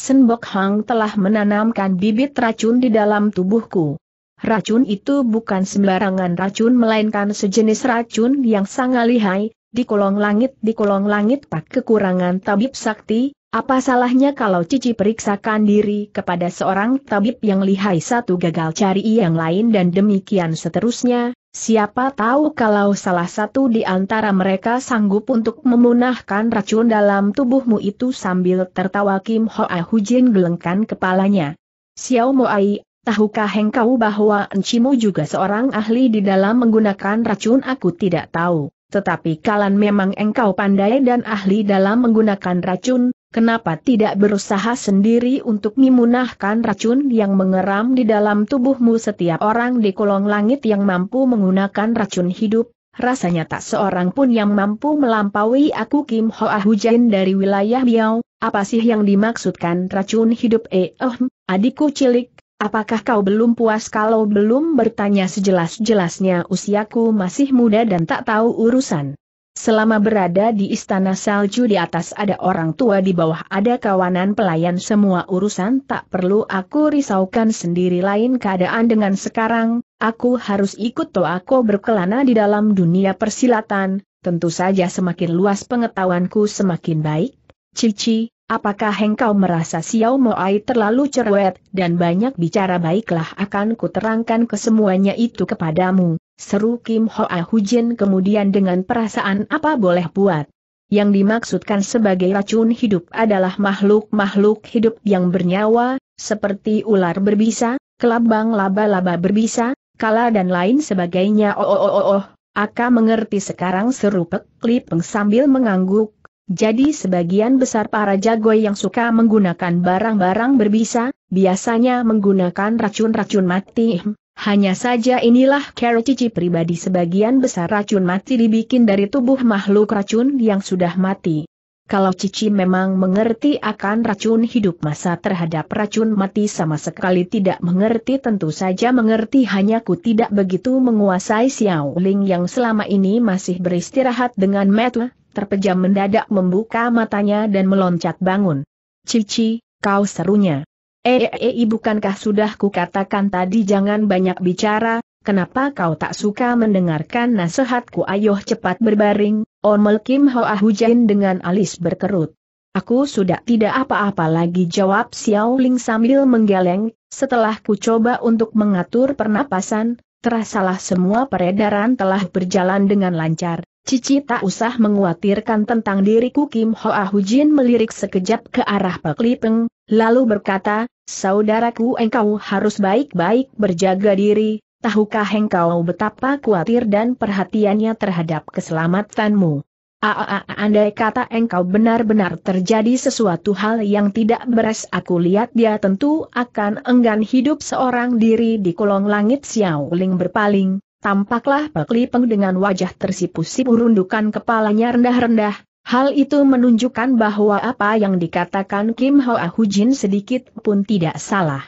Senbok Hang telah menanamkan bibit racun di dalam tubuhku. Racun itu bukan sembarangan racun melainkan sejenis racun yang sangat lihai, di kolong langit di kolong langit tak kekurangan tabib sakti, apa salahnya kalau Cici periksakan diri kepada seorang tabib yang lihai satu gagal cari yang lain dan demikian seterusnya, siapa tahu kalau salah satu di antara mereka sanggup untuk memunahkan racun dalam tubuhmu itu sambil tertawa Kim Hoa Hujin gelengkan kepalanya. Xiao Moai, tahukah engkau bahwa Encimu juga seorang ahli di dalam menggunakan racun aku tidak tahu. Tetapi kalian memang engkau pandai dan ahli dalam menggunakan racun, Kenapa tidak berusaha sendiri untuk memunahkan racun yang mengeram di dalam tubuhmu setiap orang di kolong langit yang mampu menggunakan racun hidup? Rasanya tak seorang pun yang mampu melampaui aku Kim Hoa Hujan dari wilayah Biau, apa sih yang dimaksudkan racun hidup eh oh, adikku cilik, apakah kau belum puas kalau belum bertanya sejelas-jelasnya usiaku masih muda dan tak tahu urusan. Selama berada di istana salju di atas ada orang tua di bawah ada kawanan pelayan semua urusan tak perlu aku risaukan sendiri lain keadaan dengan sekarang, aku harus ikut aku berkelana di dalam dunia persilatan, tentu saja semakin luas pengetahuanku semakin baik. Cici, apakah engkau merasa Xiao Moai terlalu cerewet dan banyak bicara baiklah akan kuterangkan kesemuanya itu kepadamu, seru Kim Hoa ah Hujin kemudian dengan perasaan apa boleh buat. Yang dimaksudkan sebagai racun hidup adalah makhluk-makhluk hidup yang bernyawa, seperti ular berbisa, kelabang laba-laba berbisa, kala dan lain sebagainya. Oh oh oh oh, oh. Aka mengerti sekarang seru peklip sambil mengangguk. Jadi sebagian besar para jago yang suka menggunakan barang-barang berbisa, biasanya menggunakan racun-racun mati. Hanya saja inilah cara cici pribadi sebagian besar racun mati dibikin dari tubuh makhluk racun yang sudah mati. Kalau cici memang mengerti akan racun hidup masa terhadap racun mati sama sekali tidak mengerti tentu saja mengerti hanya ku tidak begitu menguasai Xiao Ling yang selama ini masih beristirahat dengan metu, terpejam mendadak membuka matanya dan meloncat bangun. Cici, kau serunya. Eh, eh, eh bukankah sudah kukatakan tadi jangan banyak bicara, kenapa kau tak suka mendengarkan nasihatku ayoh cepat berbaring, omel Kim Hoa hujan dengan alis berkerut. Aku sudah tidak apa-apa lagi jawab Xiao Ling sambil menggeleng, setelah ku coba untuk mengatur pernapasan, terasalah semua peredaran telah berjalan dengan lancar. Cici tak usah menguatirkan tentang diriku Kim Hoa Hujin melirik sekejap ke arah Pak Lipeng, lalu berkata, Saudaraku engkau harus baik-baik berjaga diri, tahukah engkau betapa khawatir dan perhatiannya terhadap keselamatanmu. Aa, andai kata engkau benar-benar terjadi sesuatu hal yang tidak beres aku lihat dia tentu akan enggan hidup seorang diri di kolong langit Xiao Ling berpaling, Tampaklah Pak Lipeng dengan wajah tersipu-sipu rundukan kepalanya rendah-rendah, hal itu menunjukkan bahwa apa yang dikatakan Kim Hoa Ahujin sedikit pun tidak salah.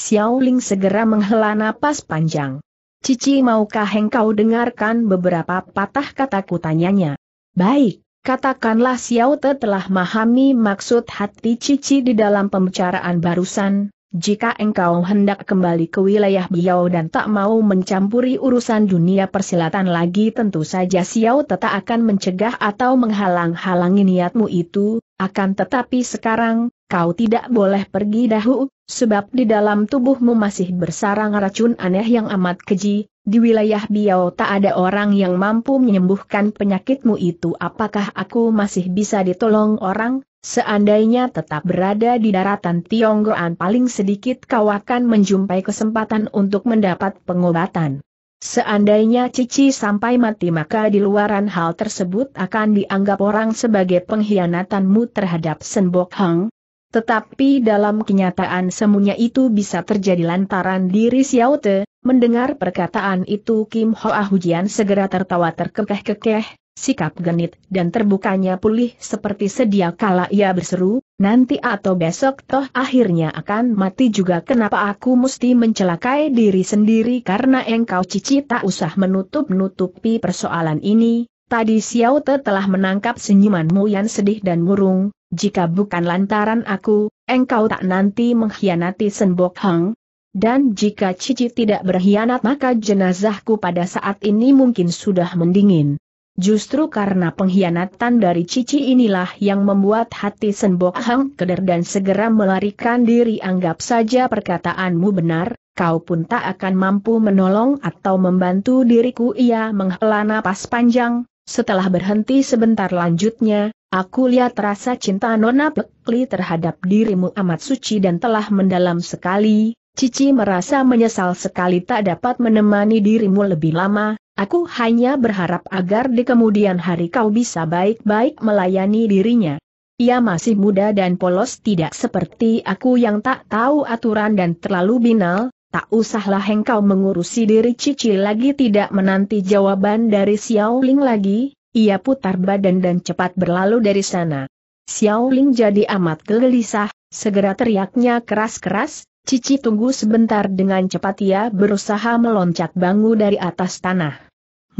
Xiao Ling segera menghela napas panjang. Cici maukah engkau dengarkan beberapa patah kataku tanyanya? Baik, katakanlah Xiao Te telah memahami maksud hati Cici di dalam pembicaraan barusan, jika engkau hendak kembali ke wilayah Biao dan tak mau mencampuri urusan dunia persilatan lagi tentu saja Xiao tetap akan mencegah atau menghalang-halangi niatmu itu, akan tetapi sekarang, kau tidak boleh pergi dahulu, sebab di dalam tubuhmu masih bersarang racun aneh yang amat keji, di wilayah Biao tak ada orang yang mampu menyembuhkan penyakitmu itu apakah aku masih bisa ditolong orang? Seandainya tetap berada di daratan Tionggoan paling sedikit kau akan menjumpai kesempatan untuk mendapat pengobatan. Seandainya Cici sampai mati maka di luaran hal tersebut akan dianggap orang sebagai pengkhianatanmu terhadap Senbok Hang. Tetapi dalam kenyataan semuanya itu bisa terjadi lantaran diri Xiao mendengar perkataan itu Kim Hoa Hujian segera tertawa terkekeh-kekeh, sikap genit dan terbukanya pulih seperti sedia kala ia berseru, nanti atau besok toh akhirnya akan mati juga kenapa aku mesti mencelakai diri sendiri karena engkau cici tak usah menutup-nutupi persoalan ini, tadi Xiao Te telah menangkap senyumanmu yang sedih dan murung, jika bukan lantaran aku, engkau tak nanti mengkhianati Senbok Hang, dan jika Cici tidak berkhianat maka jenazahku pada saat ini mungkin sudah mendingin. Justru karena pengkhianatan dari Cici inilah yang membuat hati Senbok Hang keder dan segera melarikan diri anggap saja perkataanmu benar, kau pun tak akan mampu menolong atau membantu diriku ia menghela napas panjang, setelah berhenti sebentar lanjutnya, aku lihat rasa cinta Nona Pekli terhadap dirimu amat suci dan telah mendalam sekali, Cici merasa menyesal sekali tak dapat menemani dirimu lebih lama, Aku hanya berharap agar di kemudian hari kau bisa baik-baik melayani dirinya. Ia masih muda dan polos tidak seperti aku yang tak tahu aturan dan terlalu binal, tak usahlah engkau mengurusi diri cici lagi tidak menanti jawaban dari Xiao Ling lagi, ia putar badan dan cepat berlalu dari sana. Xiao Ling jadi amat gelisah, segera teriaknya keras-keras, Cici tunggu sebentar dengan cepat ia berusaha meloncat bangun dari atas tanah.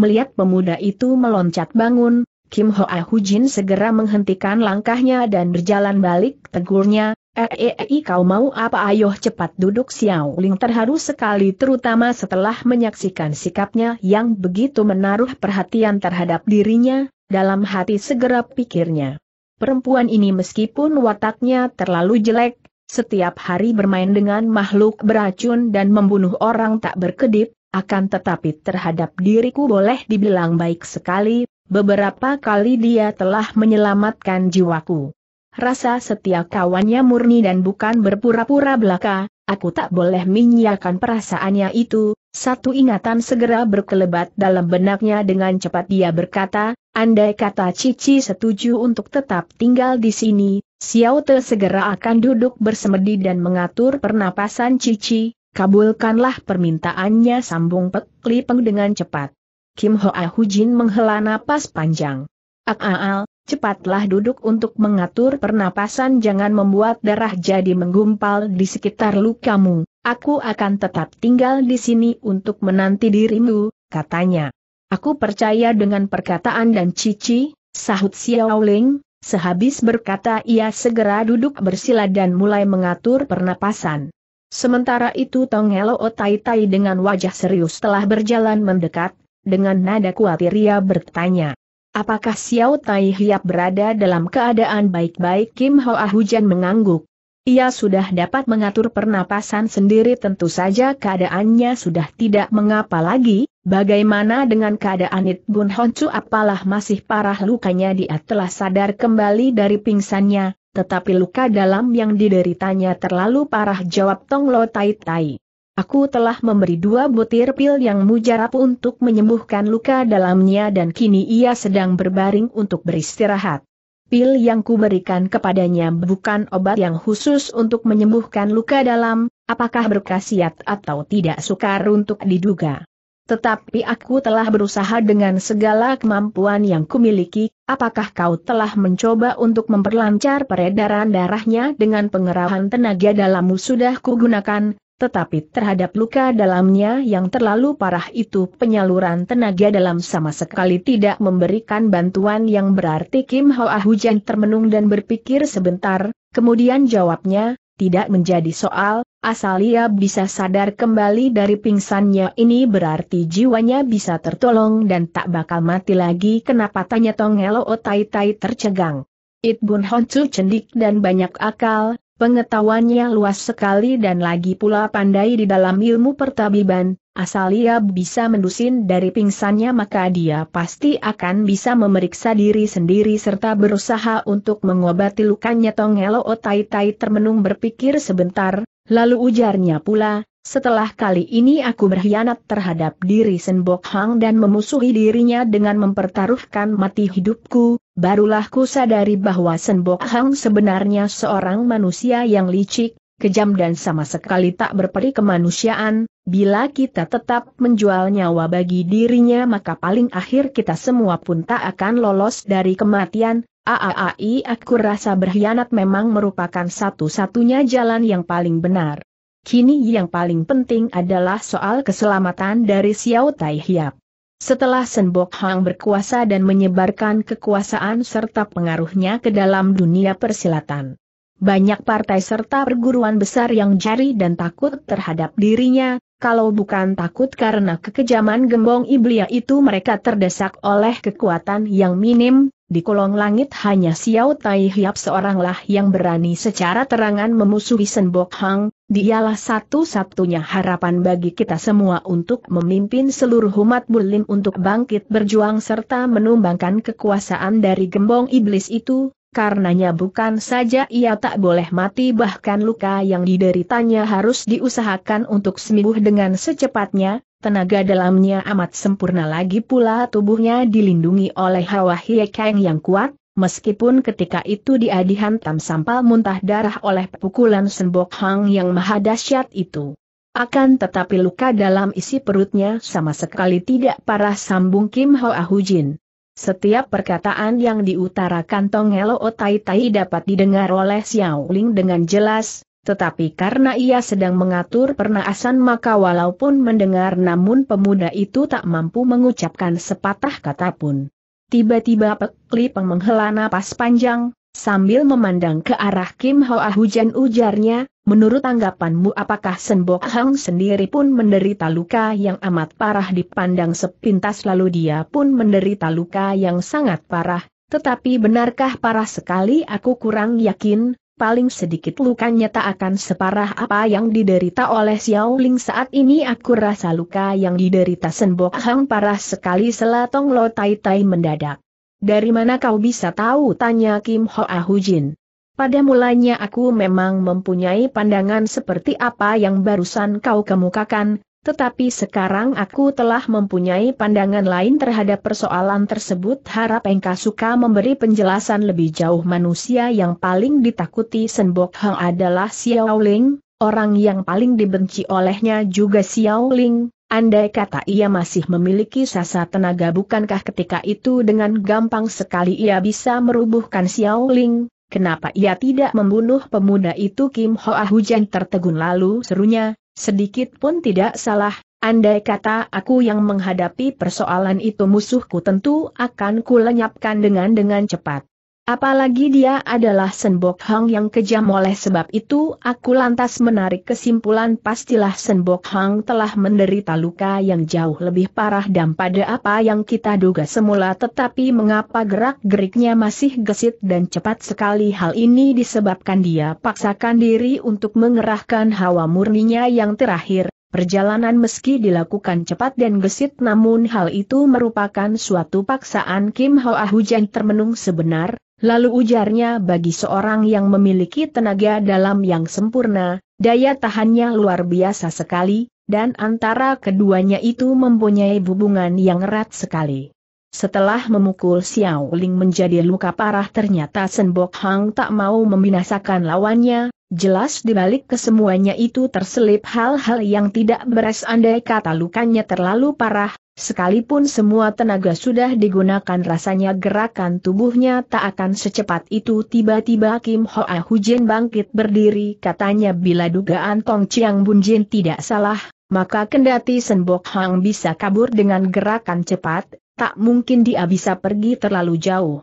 Melihat pemuda itu meloncat bangun, Kim Hoa Hujin segera menghentikan langkahnya dan berjalan balik tegurnya, "Eh, -e -e kau mau apa ayo cepat duduk Xiao Ling terharu sekali terutama setelah menyaksikan sikapnya yang begitu menaruh perhatian terhadap dirinya, dalam hati segera pikirnya. Perempuan ini meskipun wataknya terlalu jelek, setiap hari bermain dengan makhluk beracun dan membunuh orang tak berkedip, akan tetapi terhadap diriku boleh dibilang baik sekali, beberapa kali dia telah menyelamatkan jiwaku. Rasa setia kawannya murni dan bukan berpura-pura belaka, aku tak boleh menyiakan perasaannya itu, satu ingatan segera berkelebat dalam benaknya dengan cepat dia berkata, andai kata Cici setuju untuk tetap tinggal di sini, Xiao Te segera akan duduk bersemedi dan mengatur pernapasan Cici, kabulkanlah permintaannya sambung Pek Li dengan cepat. Kim Hoa Hujin menghela napas panjang. Ak-aal, ah, ah, ah, cepatlah duduk untuk mengatur pernapasan jangan membuat darah jadi menggumpal di sekitar lukamu, aku akan tetap tinggal di sini untuk menanti dirimu, katanya. Aku percaya dengan perkataan dan cici, sahut Ling. sehabis berkata ia segera duduk bersila dan mulai mengatur pernapasan. Sementara itu Tong Tai Tai dengan wajah serius telah berjalan mendekat, dengan nada khawatir ia bertanya. Apakah Xiao Tai Hiap berada dalam keadaan baik-baik Kim Hoa Hujan mengangguk. Ia sudah dapat mengatur pernapasan sendiri tentu saja keadaannya sudah tidak mengapa lagi, bagaimana dengan keadaan It Bun Honcu apalah masih parah lukanya dia telah sadar kembali dari pingsannya, tetapi luka dalam yang dideritanya terlalu parah jawab Tong Lo Tai Tai. Aku telah memberi dua butir pil yang mujarab untuk menyembuhkan luka dalamnya dan kini ia sedang berbaring untuk beristirahat. Pil yang kuberikan kepadanya bukan obat yang khusus untuk menyembuhkan luka dalam, apakah berkhasiat atau tidak sukar untuk diduga. Tetapi aku telah berusaha dengan segala kemampuan yang kumiliki, apakah kau telah mencoba untuk memperlancar peredaran darahnya dengan pengerahan tenaga dalammu sudah kugunakan, tetapi terhadap luka dalamnya yang terlalu parah itu penyaluran tenaga dalam sama sekali tidak memberikan bantuan yang berarti Kim Hoa Hujan termenung dan berpikir sebentar, kemudian jawabnya, tidak menjadi soal, Asal ia bisa sadar kembali dari pingsannya ini berarti jiwanya bisa tertolong dan tak bakal mati lagi kenapa tanya Tong Helo Tai Tai tercegang. It Bun Hon cendik dan banyak akal, pengetahuannya luas sekali dan lagi pula pandai di dalam ilmu pertabiban, asal ia bisa mendusin dari pingsannya maka dia pasti akan bisa memeriksa diri sendiri serta berusaha untuk mengobati lukanya Tong Helo Tai Tai termenung berpikir sebentar, Lalu ujarnya pula, setelah kali ini aku berkhianat terhadap diri Senbok Hang dan memusuhi dirinya dengan mempertaruhkan mati hidupku, barulah ku sadari bahwa Senbok Hang sebenarnya seorang manusia yang licik, kejam dan sama sekali tak berperi kemanusiaan, bila kita tetap menjual nyawa bagi dirinya maka paling akhir kita semua pun tak akan lolos dari kematian, Aaai aku rasa berkhianat memang merupakan satu-satunya jalan yang paling benar. Kini yang paling penting adalah soal keselamatan dari Xiao Tai Hiap. Setelah Senbok Hang berkuasa dan menyebarkan kekuasaan serta pengaruhnya ke dalam dunia persilatan. Banyak partai serta perguruan besar yang jari dan takut terhadap dirinya, kalau bukan takut karena kekejaman gembong iblia itu mereka terdesak oleh kekuatan yang minim, di kolong langit hanya Xiao Tai Hiap seoranglah yang berani secara terangan memusuhi Senbok Hang, dialah satu-satunya harapan bagi kita semua untuk memimpin seluruh umat bulim untuk bangkit berjuang serta menumbangkan kekuasaan dari gembong iblis itu, karenanya bukan saja ia tak boleh mati bahkan luka yang dideritanya harus diusahakan untuk sembuh dengan secepatnya, tenaga dalamnya amat sempurna lagi pula tubuhnya dilindungi oleh hawa hiekeng yang kuat, meskipun ketika itu dia dihantam sampal muntah darah oleh pukulan Senbok Hang yang maha dahsyat itu. Akan tetapi luka dalam isi perutnya sama sekali tidak parah sambung Kim Hoa Hujin. Setiap perkataan yang diutarakan Tong Helo Tai Tai dapat didengar oleh Xiao Ling dengan jelas, tetapi karena ia sedang mengatur pernaasan maka walaupun mendengar namun pemuda itu tak mampu mengucapkan sepatah kata pun. Tiba-tiba Pek Li menghela napas panjang, Sambil memandang ke arah Kim Hoa Hujan ujarnya, menurut tanggapanmu, apakah Senbok Hang sendiri pun menderita luka yang amat parah dipandang sepintas lalu dia pun menderita luka yang sangat parah, tetapi benarkah parah sekali aku kurang yakin, paling sedikit lukanya tak akan separah apa yang diderita oleh Xiao Ling saat ini aku rasa luka yang diderita Senbok Hang parah sekali selatong lo tai tai mendadak. Dari mana kau bisa tahu? Tanya Kim Ho Jin. Pada mulanya aku memang mempunyai pandangan seperti apa yang barusan kau kemukakan, tetapi sekarang aku telah mempunyai pandangan lain terhadap persoalan tersebut harap engkau suka memberi penjelasan lebih jauh manusia yang paling ditakuti Senbok Hang adalah Xiao Ling, orang yang paling dibenci olehnya juga Xiao Ling, Andai kata ia masih memiliki sasa tenaga bukankah ketika itu dengan gampang sekali ia bisa merubuhkan Xiao Ling, kenapa ia tidak membunuh pemuda itu Kim Hoa hujan tertegun lalu serunya, sedikit pun tidak salah, andai kata aku yang menghadapi persoalan itu musuhku tentu akan kulenyapkan dengan dengan cepat. Apalagi dia adalah Senbok Hang yang kejam oleh sebab itu aku lantas menarik kesimpulan pastilah Senbok Hang telah menderita luka yang jauh lebih parah dan pada apa yang kita duga semula tetapi mengapa gerak-geriknya masih gesit dan cepat sekali hal ini disebabkan dia paksakan diri untuk mengerahkan hawa murninya yang terakhir. Perjalanan meski dilakukan cepat dan gesit namun hal itu merupakan suatu paksaan Kim Hoa Hujan termenung sebenar, Lalu ujarnya bagi seorang yang memiliki tenaga dalam yang sempurna, daya tahannya luar biasa sekali, dan antara keduanya itu mempunyai hubungan yang erat sekali. Setelah memukul Xiao Ling menjadi luka parah ternyata Senbok Hang tak mau membinasakan lawannya, jelas dibalik kesemuanya itu terselip hal-hal yang tidak beres andai kata lukanya terlalu parah, Sekalipun semua tenaga sudah digunakan rasanya gerakan tubuhnya tak akan secepat itu tiba-tiba Kim Ho Hoa ah Hujin bangkit berdiri katanya bila dugaan Tong Chiang Bun Jin tidak salah, maka kendati Senbok Hang bisa kabur dengan gerakan cepat, tak mungkin dia bisa pergi terlalu jauh.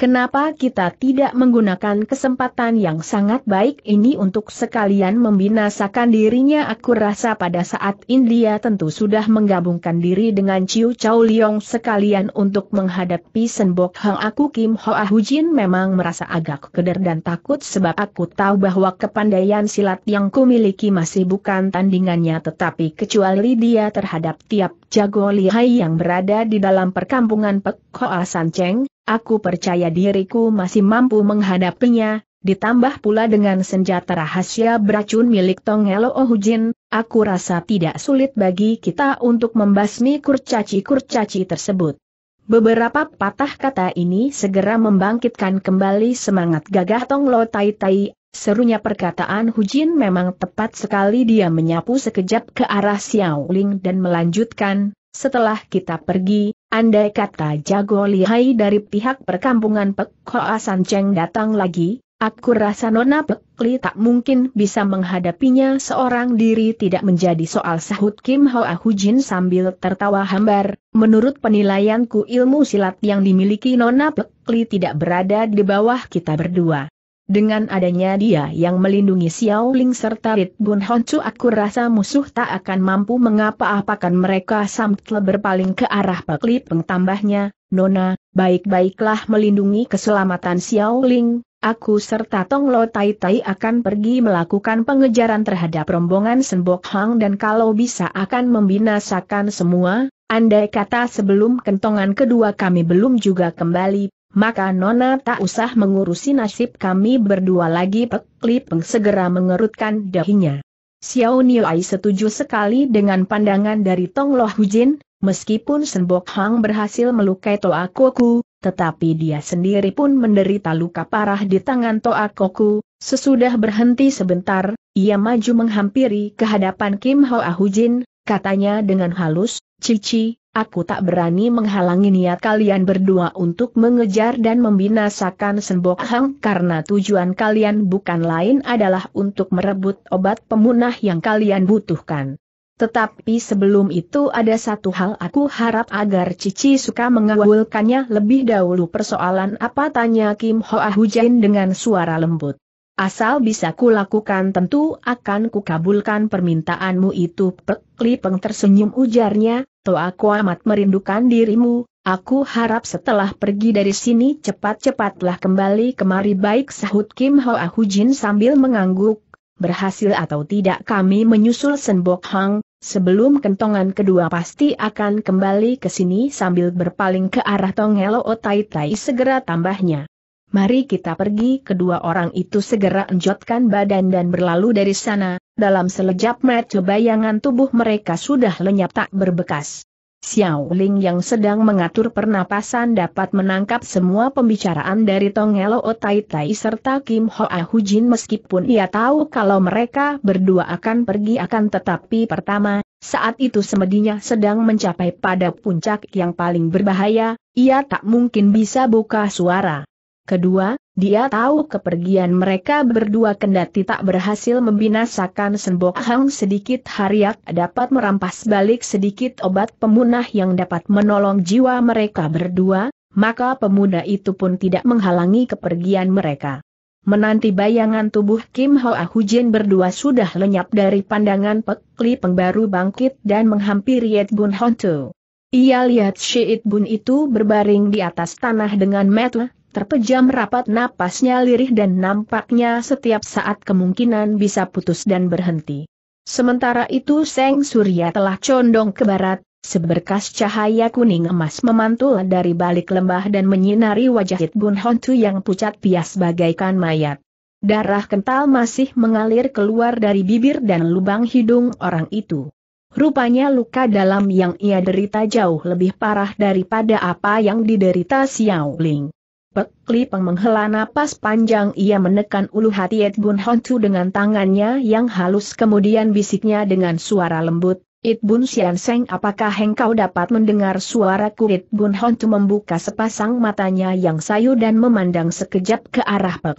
Kenapa kita tidak menggunakan kesempatan yang sangat baik ini untuk sekalian membinasakan dirinya aku rasa pada saat India tentu sudah menggabungkan diri dengan Chiu Chau Liong sekalian untuk menghadapi Senbok Hang aku Kim Hoa Hujin memang merasa agak keder dan takut sebab aku tahu bahwa kepandaian silat yang kumiliki masih bukan tandingannya tetapi kecuali dia terhadap tiap jago lihai yang berada di dalam perkampungan Pek Hoa San Cheng, Aku percaya diriku masih mampu menghadapinya, ditambah pula dengan senjata rahasia beracun milik Tong Ohu Ohujin, aku rasa tidak sulit bagi kita untuk membasmi kurcaci-kurcaci tersebut. Beberapa patah kata ini segera membangkitkan kembali semangat gagah Tong Lo Tai Tai, serunya perkataan Hujin memang tepat sekali dia menyapu sekejap ke arah Xiaoling dan melanjutkan, setelah kita pergi, Andai kata jago lihai dari pihak perkampungan Pek Hoa Cheng datang lagi, aku rasa Nona Pek Li tak mungkin bisa menghadapinya seorang diri tidak menjadi soal sahut Kim Hoa Hujin sambil tertawa hambar. Menurut penilaianku ilmu silat yang dimiliki Nona Pek Li tidak berada di bawah kita berdua. Dengan adanya dia yang melindungi Xiao Ling serta Rit Bun Honcu aku rasa musuh tak akan mampu mengapa-apakan mereka sambil berpaling ke arah Pak Li Peng tambahnya, Nona, baik-baiklah melindungi keselamatan Xiao Ling, aku serta Tong Lo Tai Tai akan pergi melakukan pengejaran terhadap rombongan Senbok Hang dan kalau bisa akan membinasakan semua, andai kata sebelum kentongan kedua kami belum juga kembali, maka Nona tak usah mengurusi nasib kami berdua lagi Pek segera mengerutkan dahinya. Xiao Niai setuju sekali dengan pandangan dari Tong Loh Hujin, meskipun Senbok Hang berhasil melukai Toa Koku, tetapi dia sendiri pun menderita luka parah di tangan Toa Koku, sesudah berhenti sebentar, ia maju menghampiri kehadapan Kim Hoa Hujin, katanya dengan halus, Cici, aku tak berani menghalangi niat kalian berdua untuk mengejar dan membinasakan Sembok Hang karena tujuan kalian bukan lain adalah untuk merebut obat pemunah yang kalian butuhkan. Tetapi sebelum itu ada satu hal aku harap agar Cici suka mengawulkannya lebih dahulu persoalan apa tanya Kim Hoa Hujain dengan suara lembut. Asal bisa kulakukan tentu akan kukabulkan permintaanmu itu Pek Li tersenyum ujarnya, Toh aku amat merindukan dirimu, aku harap setelah pergi dari sini cepat-cepatlah kembali kemari baik sahut Kim Hoa Hujin sambil mengangguk, berhasil atau tidak kami menyusul Senbok Hang, sebelum kentongan kedua pasti akan kembali ke sini sambil berpaling ke arah Tongelo Tai Tai segera tambahnya. Mari kita pergi kedua orang itu segera enjotkan badan dan berlalu dari sana, dalam selejap mata bayangan tubuh mereka sudah lenyap tak berbekas. Xiao Ling yang sedang mengatur pernapasan dapat menangkap semua pembicaraan dari Tong Elo Tai Tai serta Kim Ho Hu Jin meskipun ia tahu kalau mereka berdua akan pergi akan tetapi pertama, saat itu semedinya sedang mencapai pada puncak yang paling berbahaya, ia tak mungkin bisa buka suara. Kedua, dia tahu kepergian mereka berdua kendati tak berhasil membinasakan Sembok Hang sedikit hariak dapat merampas balik sedikit obat pemunah yang dapat menolong jiwa mereka berdua, maka pemuda itu pun tidak menghalangi kepergian mereka. Menanti bayangan tubuh Kim Hoa Hujin berdua sudah lenyap dari pandangan Pek Li pengbaru bangkit dan menghampiri Yed Bun Hontu. Ia lihat Syed Bun itu berbaring di atas tanah dengan metu Terpejam rapat napasnya lirih dan nampaknya setiap saat kemungkinan bisa putus dan berhenti. Sementara itu Seng Surya telah condong ke barat, seberkas cahaya kuning emas memantul dari balik lembah dan menyinari wajah Hit Bun Hontu yang pucat pias bagaikan mayat. Darah kental masih mengalir keluar dari bibir dan lubang hidung orang itu. Rupanya luka dalam yang ia derita jauh lebih parah daripada apa yang diderita Xiao Ling. Pekli Peng menghela napas panjang ia menekan ulu hati Ed Bun Hontu dengan tangannya yang halus kemudian bisiknya dengan suara lembut, It Bun Sian Seng apakah engkau dapat mendengar suara kulit Bun Hontu membuka sepasang matanya yang sayu dan memandang sekejap ke arah Pek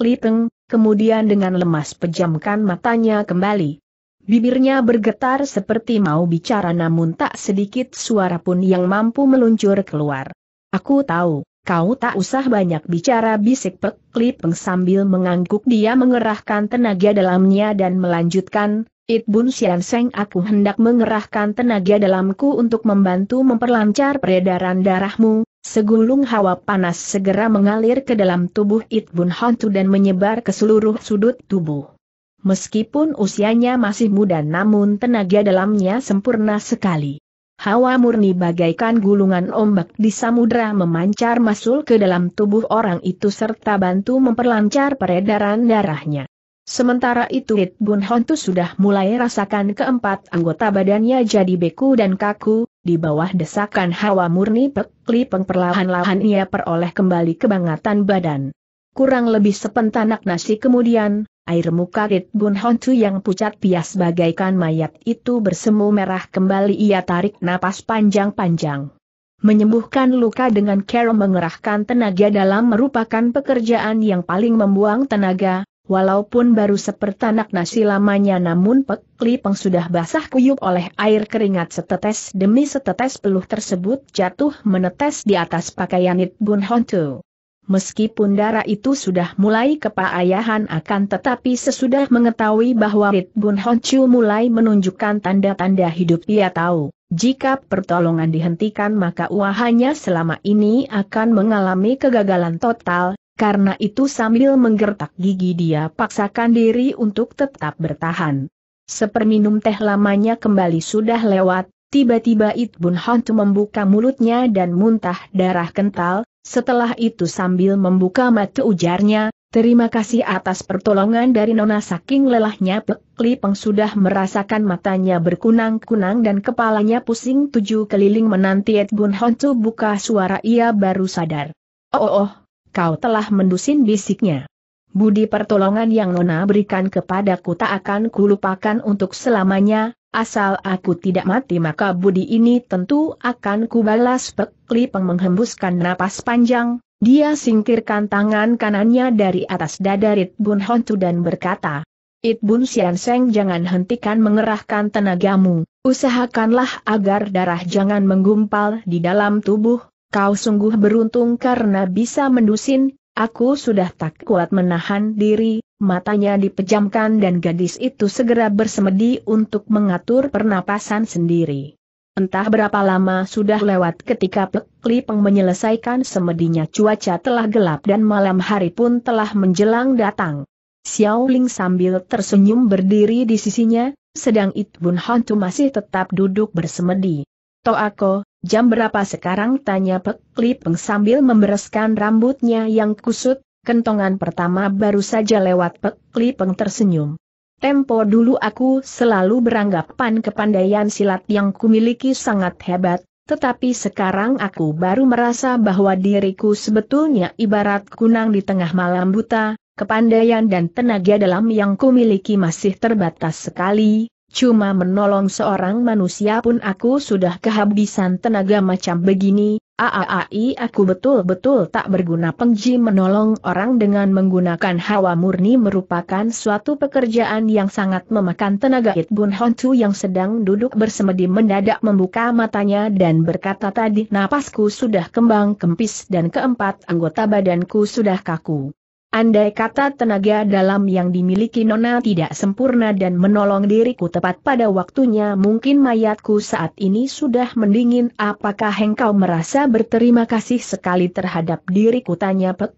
kemudian dengan lemas pejamkan matanya kembali. Bibirnya bergetar seperti mau bicara namun tak sedikit suara pun yang mampu meluncur keluar. Aku tahu. Kau tak usah banyak bicara bisik pekli peng sambil mengangguk dia mengerahkan tenaga dalamnya dan melanjutkan, It Bun Sian Seng aku hendak mengerahkan tenaga dalamku untuk membantu memperlancar peredaran darahmu, segulung hawa panas segera mengalir ke dalam tubuh It Bun Hantu dan menyebar ke seluruh sudut tubuh. Meskipun usianya masih muda namun tenaga dalamnya sempurna sekali. Hawa murni bagaikan gulungan ombak di samudra memancar masuk ke dalam tubuh orang itu serta bantu memperlancar peredaran darahnya. Sementara itu It Bun Hontu sudah mulai rasakan keempat anggota badannya jadi beku dan kaku, di bawah desakan hawa murni pekli perlahan-lahan ia peroleh kembali kebangatan badan. Kurang lebih sepentanak nasi kemudian, air muka Rit Bun Hontu yang pucat pias bagaikan mayat itu bersemu merah kembali ia tarik napas panjang-panjang. Menyembuhkan luka dengan cara mengerahkan tenaga dalam merupakan pekerjaan yang paling membuang tenaga, Walaupun baru sepertanak nasi lamanya namun Pek Lipeng sudah basah kuyup oleh air keringat setetes demi setetes peluh tersebut jatuh menetes di atas pakaian It Bun Hontu. Meskipun darah itu sudah mulai kepaayahan akan tetapi sesudah mengetahui bahwa Rit Bun Honchu mulai menunjukkan tanda-tanda hidup ia tahu, jika pertolongan dihentikan maka wahanya selama ini akan mengalami kegagalan total, karena itu sambil menggertak gigi dia paksakan diri untuk tetap bertahan. Seperminum teh lamanya kembali sudah lewat, tiba-tiba It Bun membuka mulutnya dan muntah darah kental, setelah itu sambil membuka mata ujarnya, terima kasih atas pertolongan dari Nona saking lelahnya Pek Lipeng sudah merasakan matanya berkunang-kunang dan kepalanya pusing tujuh keliling menanti Ed Bun buka suara ia baru sadar. Oh, oh, oh, kau telah mendusin bisiknya. Budi pertolongan yang Nona berikan kepadaku tak akan kulupakan untuk selamanya, Asal aku tidak mati maka budi ini tentu akan kubalas Pekli menghembuskan napas panjang, dia singkirkan tangan kanannya dari atas dada Rit Bun Hontu dan berkata, It Bun Sian Seng jangan hentikan mengerahkan tenagamu, usahakanlah agar darah jangan menggumpal di dalam tubuh, kau sungguh beruntung karena bisa mendusin, aku sudah tak kuat menahan diri, matanya dipejamkan dan gadis itu segera bersemedi untuk mengatur pernapasan sendiri. Entah berapa lama sudah lewat ketika Pek Lipeng menyelesaikan semedinya cuaca telah gelap dan malam hari pun telah menjelang datang. Xiao Ling sambil tersenyum berdiri di sisinya, sedang Itbun Hantu masih tetap duduk bersemedi. aku, jam berapa sekarang tanya Pek Lipeng sambil membereskan rambutnya yang kusut, kentongan pertama baru saja lewat Pek Lipeng tersenyum. Tempo dulu aku selalu beranggapan kepandaian silat yang kumiliki sangat hebat, tetapi sekarang aku baru merasa bahwa diriku sebetulnya ibarat kunang di tengah malam buta, kepandaian dan tenaga dalam yang kumiliki masih terbatas sekali, cuma menolong seorang manusia pun aku sudah kehabisan tenaga macam begini, Aai aku betul-betul tak berguna Pengji menolong orang dengan menggunakan hawa murni merupakan suatu pekerjaan yang sangat memakan tenaga It Bun Honcu yang sedang duduk bersemedi mendadak membuka matanya dan berkata tadi napasku sudah kembang kempis dan keempat anggota badanku sudah kaku. Andai kata tenaga dalam yang dimiliki Nona tidak sempurna dan menolong diriku tepat pada waktunya mungkin mayatku saat ini sudah mendingin apakah engkau merasa berterima kasih sekali terhadap diriku tanya Pek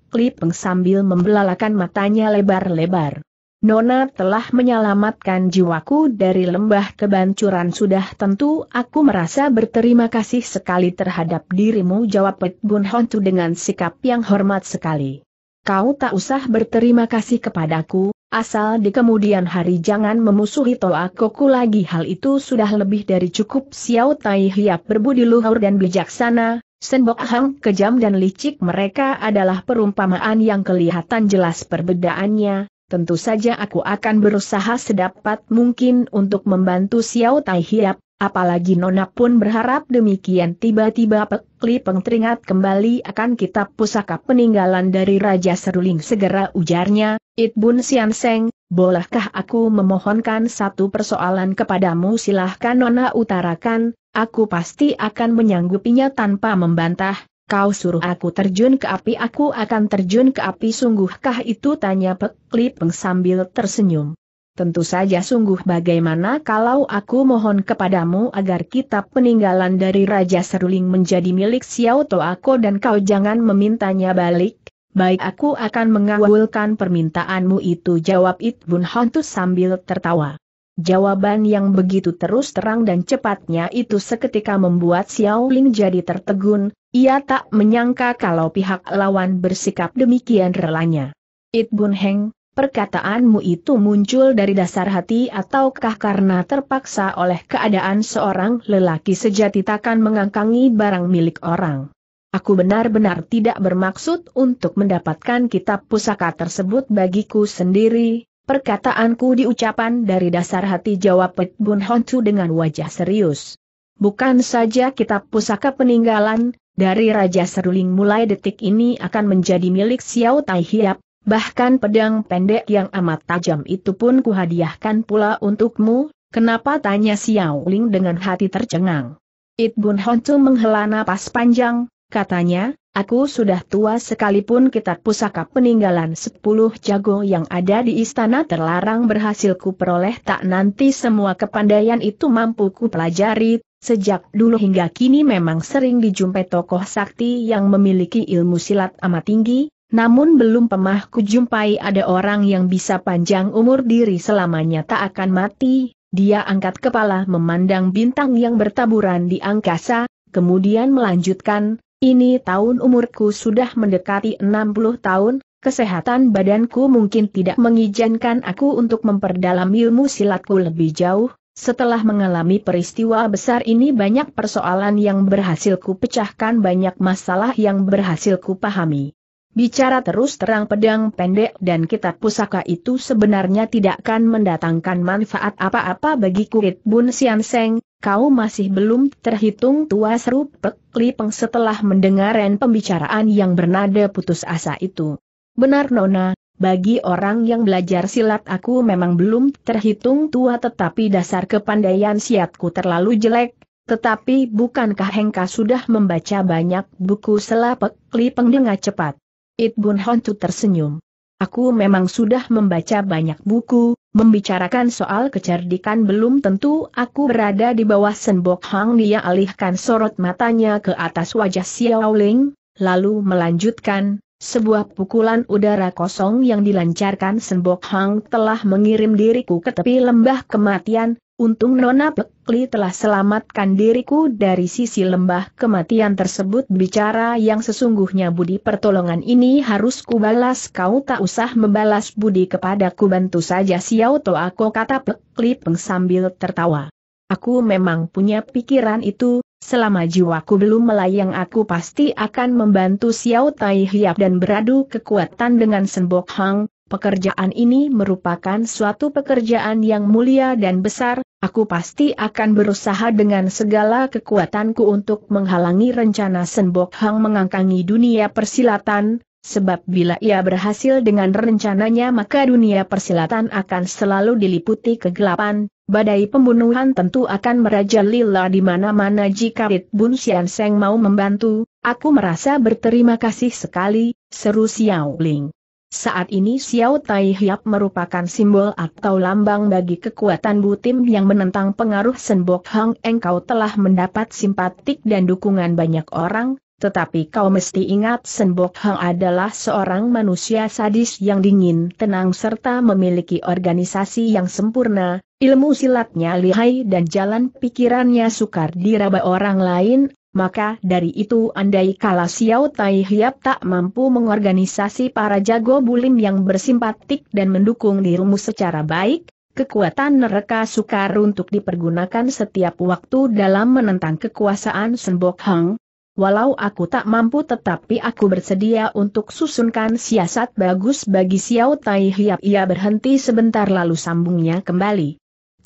sambil membelalakan matanya lebar-lebar. Nona telah menyelamatkan jiwaku dari lembah kebancuran sudah tentu aku merasa berterima kasih sekali terhadap dirimu jawab Pek Bun Hontu dengan sikap yang hormat sekali kau tak usah berterima kasih kepadaku, asal di kemudian hari jangan memusuhi toa koku lagi hal itu sudah lebih dari cukup Xiao Tai Hiap berbudi luhur dan bijaksana, Senbok Hang kejam dan licik mereka adalah perumpamaan yang kelihatan jelas perbedaannya, tentu saja aku akan berusaha sedapat mungkin untuk membantu Xiao Tai Hiap, Apalagi Nona pun berharap demikian tiba-tiba pekli Peng teringat kembali akan kitab pusaka peninggalan dari Raja Seruling segera ujarnya, It Bun Sian Seng, bolehkah aku memohonkan satu persoalan kepadamu silahkan Nona utarakan, aku pasti akan menyanggupinya tanpa membantah, kau suruh aku terjun ke api aku akan terjun ke api sungguhkah itu tanya pekli Peng sambil tersenyum. Tentu saja sungguh bagaimana kalau aku mohon kepadamu agar kitab peninggalan dari Raja Seruling menjadi milik Xiao To aku dan kau jangan memintanya balik, baik aku akan mengawulkan permintaanmu itu jawab It Bun Hantu sambil tertawa. Jawaban yang begitu terus terang dan cepatnya itu seketika membuat Xiao Ling jadi tertegun, ia tak menyangka kalau pihak lawan bersikap demikian relanya. It Bun Heng, Perkataanmu itu muncul dari dasar hati ataukah karena terpaksa oleh keadaan seorang lelaki sejati takkan mengangkangi barang milik orang? Aku benar-benar tidak bermaksud untuk mendapatkan kitab pusaka tersebut bagiku sendiri, perkataanku diucapan dari dasar hati jawab Pet Bun Hontu dengan wajah serius. Bukan saja kitab pusaka peninggalan, dari Raja Seruling mulai detik ini akan menjadi milik Xiao Tai Hiap, bahkan pedang pendek yang amat tajam itu pun kuhadiahkan pula untukmu, kenapa tanya Xiao Ling dengan hati tercengang. It Bun Hontu menghela napas panjang, katanya, aku sudah tua sekalipun kitab pusaka peninggalan sepuluh jago yang ada di istana terlarang berhasil kuperoleh tak nanti semua kepandaian itu mampu ku pelajari, sejak dulu hingga kini memang sering dijumpai tokoh sakti yang memiliki ilmu silat amat tinggi, namun belum pemah kujumpai ada orang yang bisa panjang umur diri selamanya tak akan mati, dia angkat kepala memandang bintang yang bertaburan di angkasa, kemudian melanjutkan, ini tahun umurku sudah mendekati 60 tahun, kesehatan badanku mungkin tidak mengizinkan aku untuk memperdalam ilmu silatku lebih jauh, setelah mengalami peristiwa besar ini banyak persoalan yang berhasil kupecahkan banyak masalah yang berhasil kupahami. Bicara terus terang pedang pendek dan kitab pusaka itu sebenarnya tidak akan mendatangkan manfaat apa-apa bagi kulit Bun Sian Seng, kau masih belum terhitung tua seru pekli Peng setelah mendengarkan pembicaraan yang bernada putus asa itu. Benar Nona, bagi orang yang belajar silat aku memang belum terhitung tua tetapi dasar kepandaian siatku terlalu jelek, tetapi bukankah Hengka sudah membaca banyak buku selapek klipeng dengan cepat? It Bun Hontu tersenyum. Aku memang sudah membaca banyak buku, membicarakan soal kecerdikan belum tentu aku berada di bawah senbok Hang Dia alihkan sorot matanya ke atas wajah Xiao Ling, lalu melanjutkan, sebuah pukulan udara kosong yang dilancarkan senbok Hang telah mengirim diriku ke tepi lembah kematian, Untung Nona Pekli telah selamatkan diriku dari sisi lembah kematian tersebut bicara yang sesungguhnya budi pertolongan ini harus kubalas kau tak usah membalas budi kepadaku bantu saja Xiao To aku kata Pekli Peng sambil tertawa. Aku memang punya pikiran itu, selama jiwaku belum melayang aku pasti akan membantu Xiao Tai Hiap dan beradu kekuatan dengan Senbok Hang, Pekerjaan ini merupakan suatu pekerjaan yang mulia dan besar, aku pasti akan berusaha dengan segala kekuatanku untuk menghalangi rencana Senbok Hang mengangkangi dunia persilatan, sebab bila ia berhasil dengan rencananya maka dunia persilatan akan selalu diliputi kegelapan, badai pembunuhan tentu akan merajalela di mana-mana jika Rit Bun Sian Seng mau membantu, aku merasa berterima kasih sekali, seru Xiao Ling. Saat ini Xiao Tai Hiap merupakan simbol atau lambang bagi kekuatan Butim yang menentang pengaruh Senbok Hang engkau telah mendapat simpatik dan dukungan banyak orang, tetapi kau mesti ingat Senbok Hang adalah seorang manusia sadis yang dingin tenang serta memiliki organisasi yang sempurna, ilmu silatnya lihai dan jalan pikirannya sukar diraba orang lain, maka dari itu andai kala Xiao Tai Hiap tak mampu mengorganisasi para jago bulim yang bersimpatik dan mendukung dirimu secara baik, kekuatan neraka sukar untuk dipergunakan setiap waktu dalam menentang kekuasaan Senbok Hang. Walau aku tak mampu tetapi aku bersedia untuk susunkan siasat bagus bagi Xiao Tai Hiap. Ia berhenti sebentar lalu sambungnya kembali.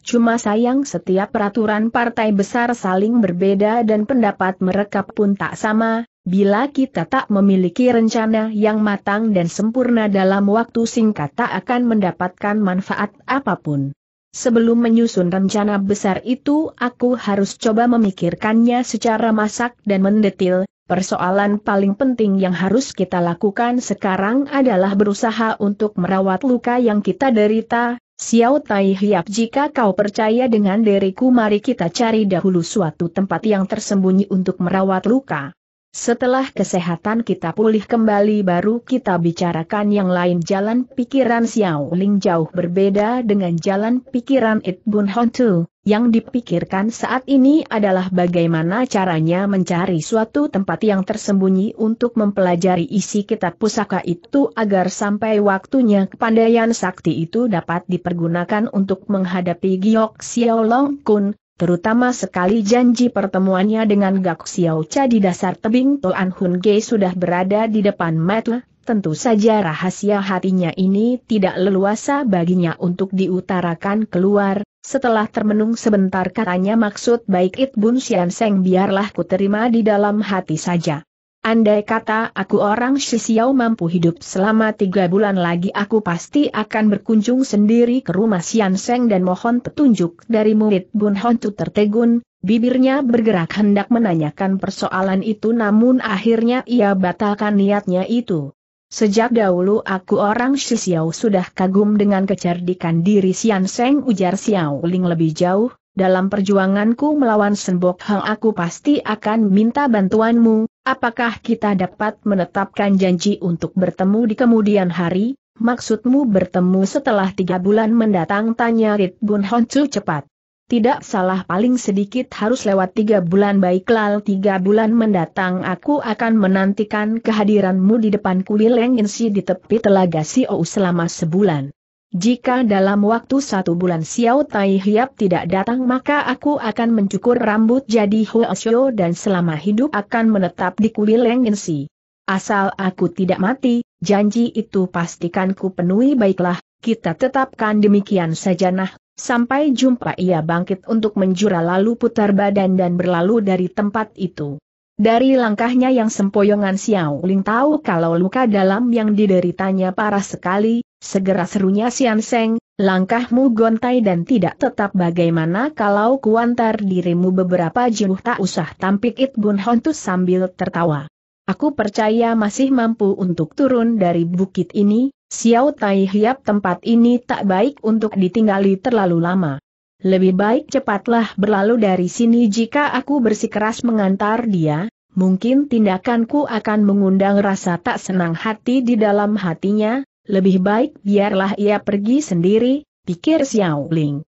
Cuma sayang setiap peraturan partai besar saling berbeda dan pendapat mereka pun tak sama, bila kita tak memiliki rencana yang matang dan sempurna dalam waktu singkat tak akan mendapatkan manfaat apapun. Sebelum menyusun rencana besar itu aku harus coba memikirkannya secara masak dan mendetil, persoalan paling penting yang harus kita lakukan sekarang adalah berusaha untuk merawat luka yang kita derita, Xiao Tai Hiap jika kau percaya dengan diriku mari kita cari dahulu suatu tempat yang tersembunyi untuk merawat luka. Setelah kesehatan kita pulih kembali baru kita bicarakan yang lain jalan pikiran Xiao Ling jauh berbeda dengan jalan pikiran It Bun Hon Tu, yang dipikirkan saat ini adalah bagaimana caranya mencari suatu tempat yang tersembunyi untuk mempelajari isi kitab pusaka itu agar sampai waktunya kepandaian sakti itu dapat dipergunakan untuk menghadapi Giok Xiao Long Kun, terutama sekali janji pertemuannya dengan Gak Xiao Cha di dasar tebing Toan Hun Ge sudah berada di depan mata, tentu saja rahasia hatinya ini tidak leluasa baginya untuk diutarakan keluar, setelah termenung sebentar katanya maksud baik It Bun Sian Seng biarlah ku terima di dalam hati saja. Andai kata aku orang Shisiao mampu hidup selama tiga bulan lagi aku pasti akan berkunjung sendiri ke rumah Sian Seng dan mohon petunjuk dari murid Bun Hontu tertegun, bibirnya bergerak hendak menanyakan persoalan itu namun akhirnya ia batalkan niatnya itu. Sejak dahulu aku orang Shisiao sudah kagum dengan kecerdikan diri Sian Seng ujar Xiao Ling lebih jauh, dalam perjuanganku melawan Senbok Hang aku pasti akan minta bantuanmu, Apakah kita dapat menetapkan janji untuk bertemu di kemudian hari? Maksudmu bertemu setelah tiga bulan mendatang tanya Rit Bun cepat. Tidak salah paling sedikit harus lewat tiga bulan baiklah tiga bulan mendatang aku akan menantikan kehadiranmu di depan kuil Leng Insi di tepi telaga Siou selama sebulan. Jika dalam waktu satu bulan Xiao Tai Hiap tidak datang maka aku akan mencukur rambut jadi xiao dan selama hidup akan menetap di kuil Leng Insi. Asal aku tidak mati, janji itu pastikan ku penuhi baiklah, kita tetapkan demikian saja nah, sampai jumpa ia bangkit untuk menjura lalu putar badan dan berlalu dari tempat itu. Dari langkahnya yang sempoyongan Xiao Ling tahu kalau luka dalam yang dideritanya parah sekali, segera serunya Sian Seng, langkahmu gontai dan tidak tetap bagaimana kalau kuantar dirimu beberapa jiluh tak usah tampik It Bun Hontus sambil tertawa. Aku percaya masih mampu untuk turun dari bukit ini, Xiao Tai Hiap tempat ini tak baik untuk ditinggali terlalu lama. Lebih baik cepatlah berlalu dari sini jika aku bersikeras mengantar dia, mungkin tindakanku akan mengundang rasa tak senang hati di dalam hatinya, lebih baik biarlah ia pergi sendiri, pikir Xiao Ling.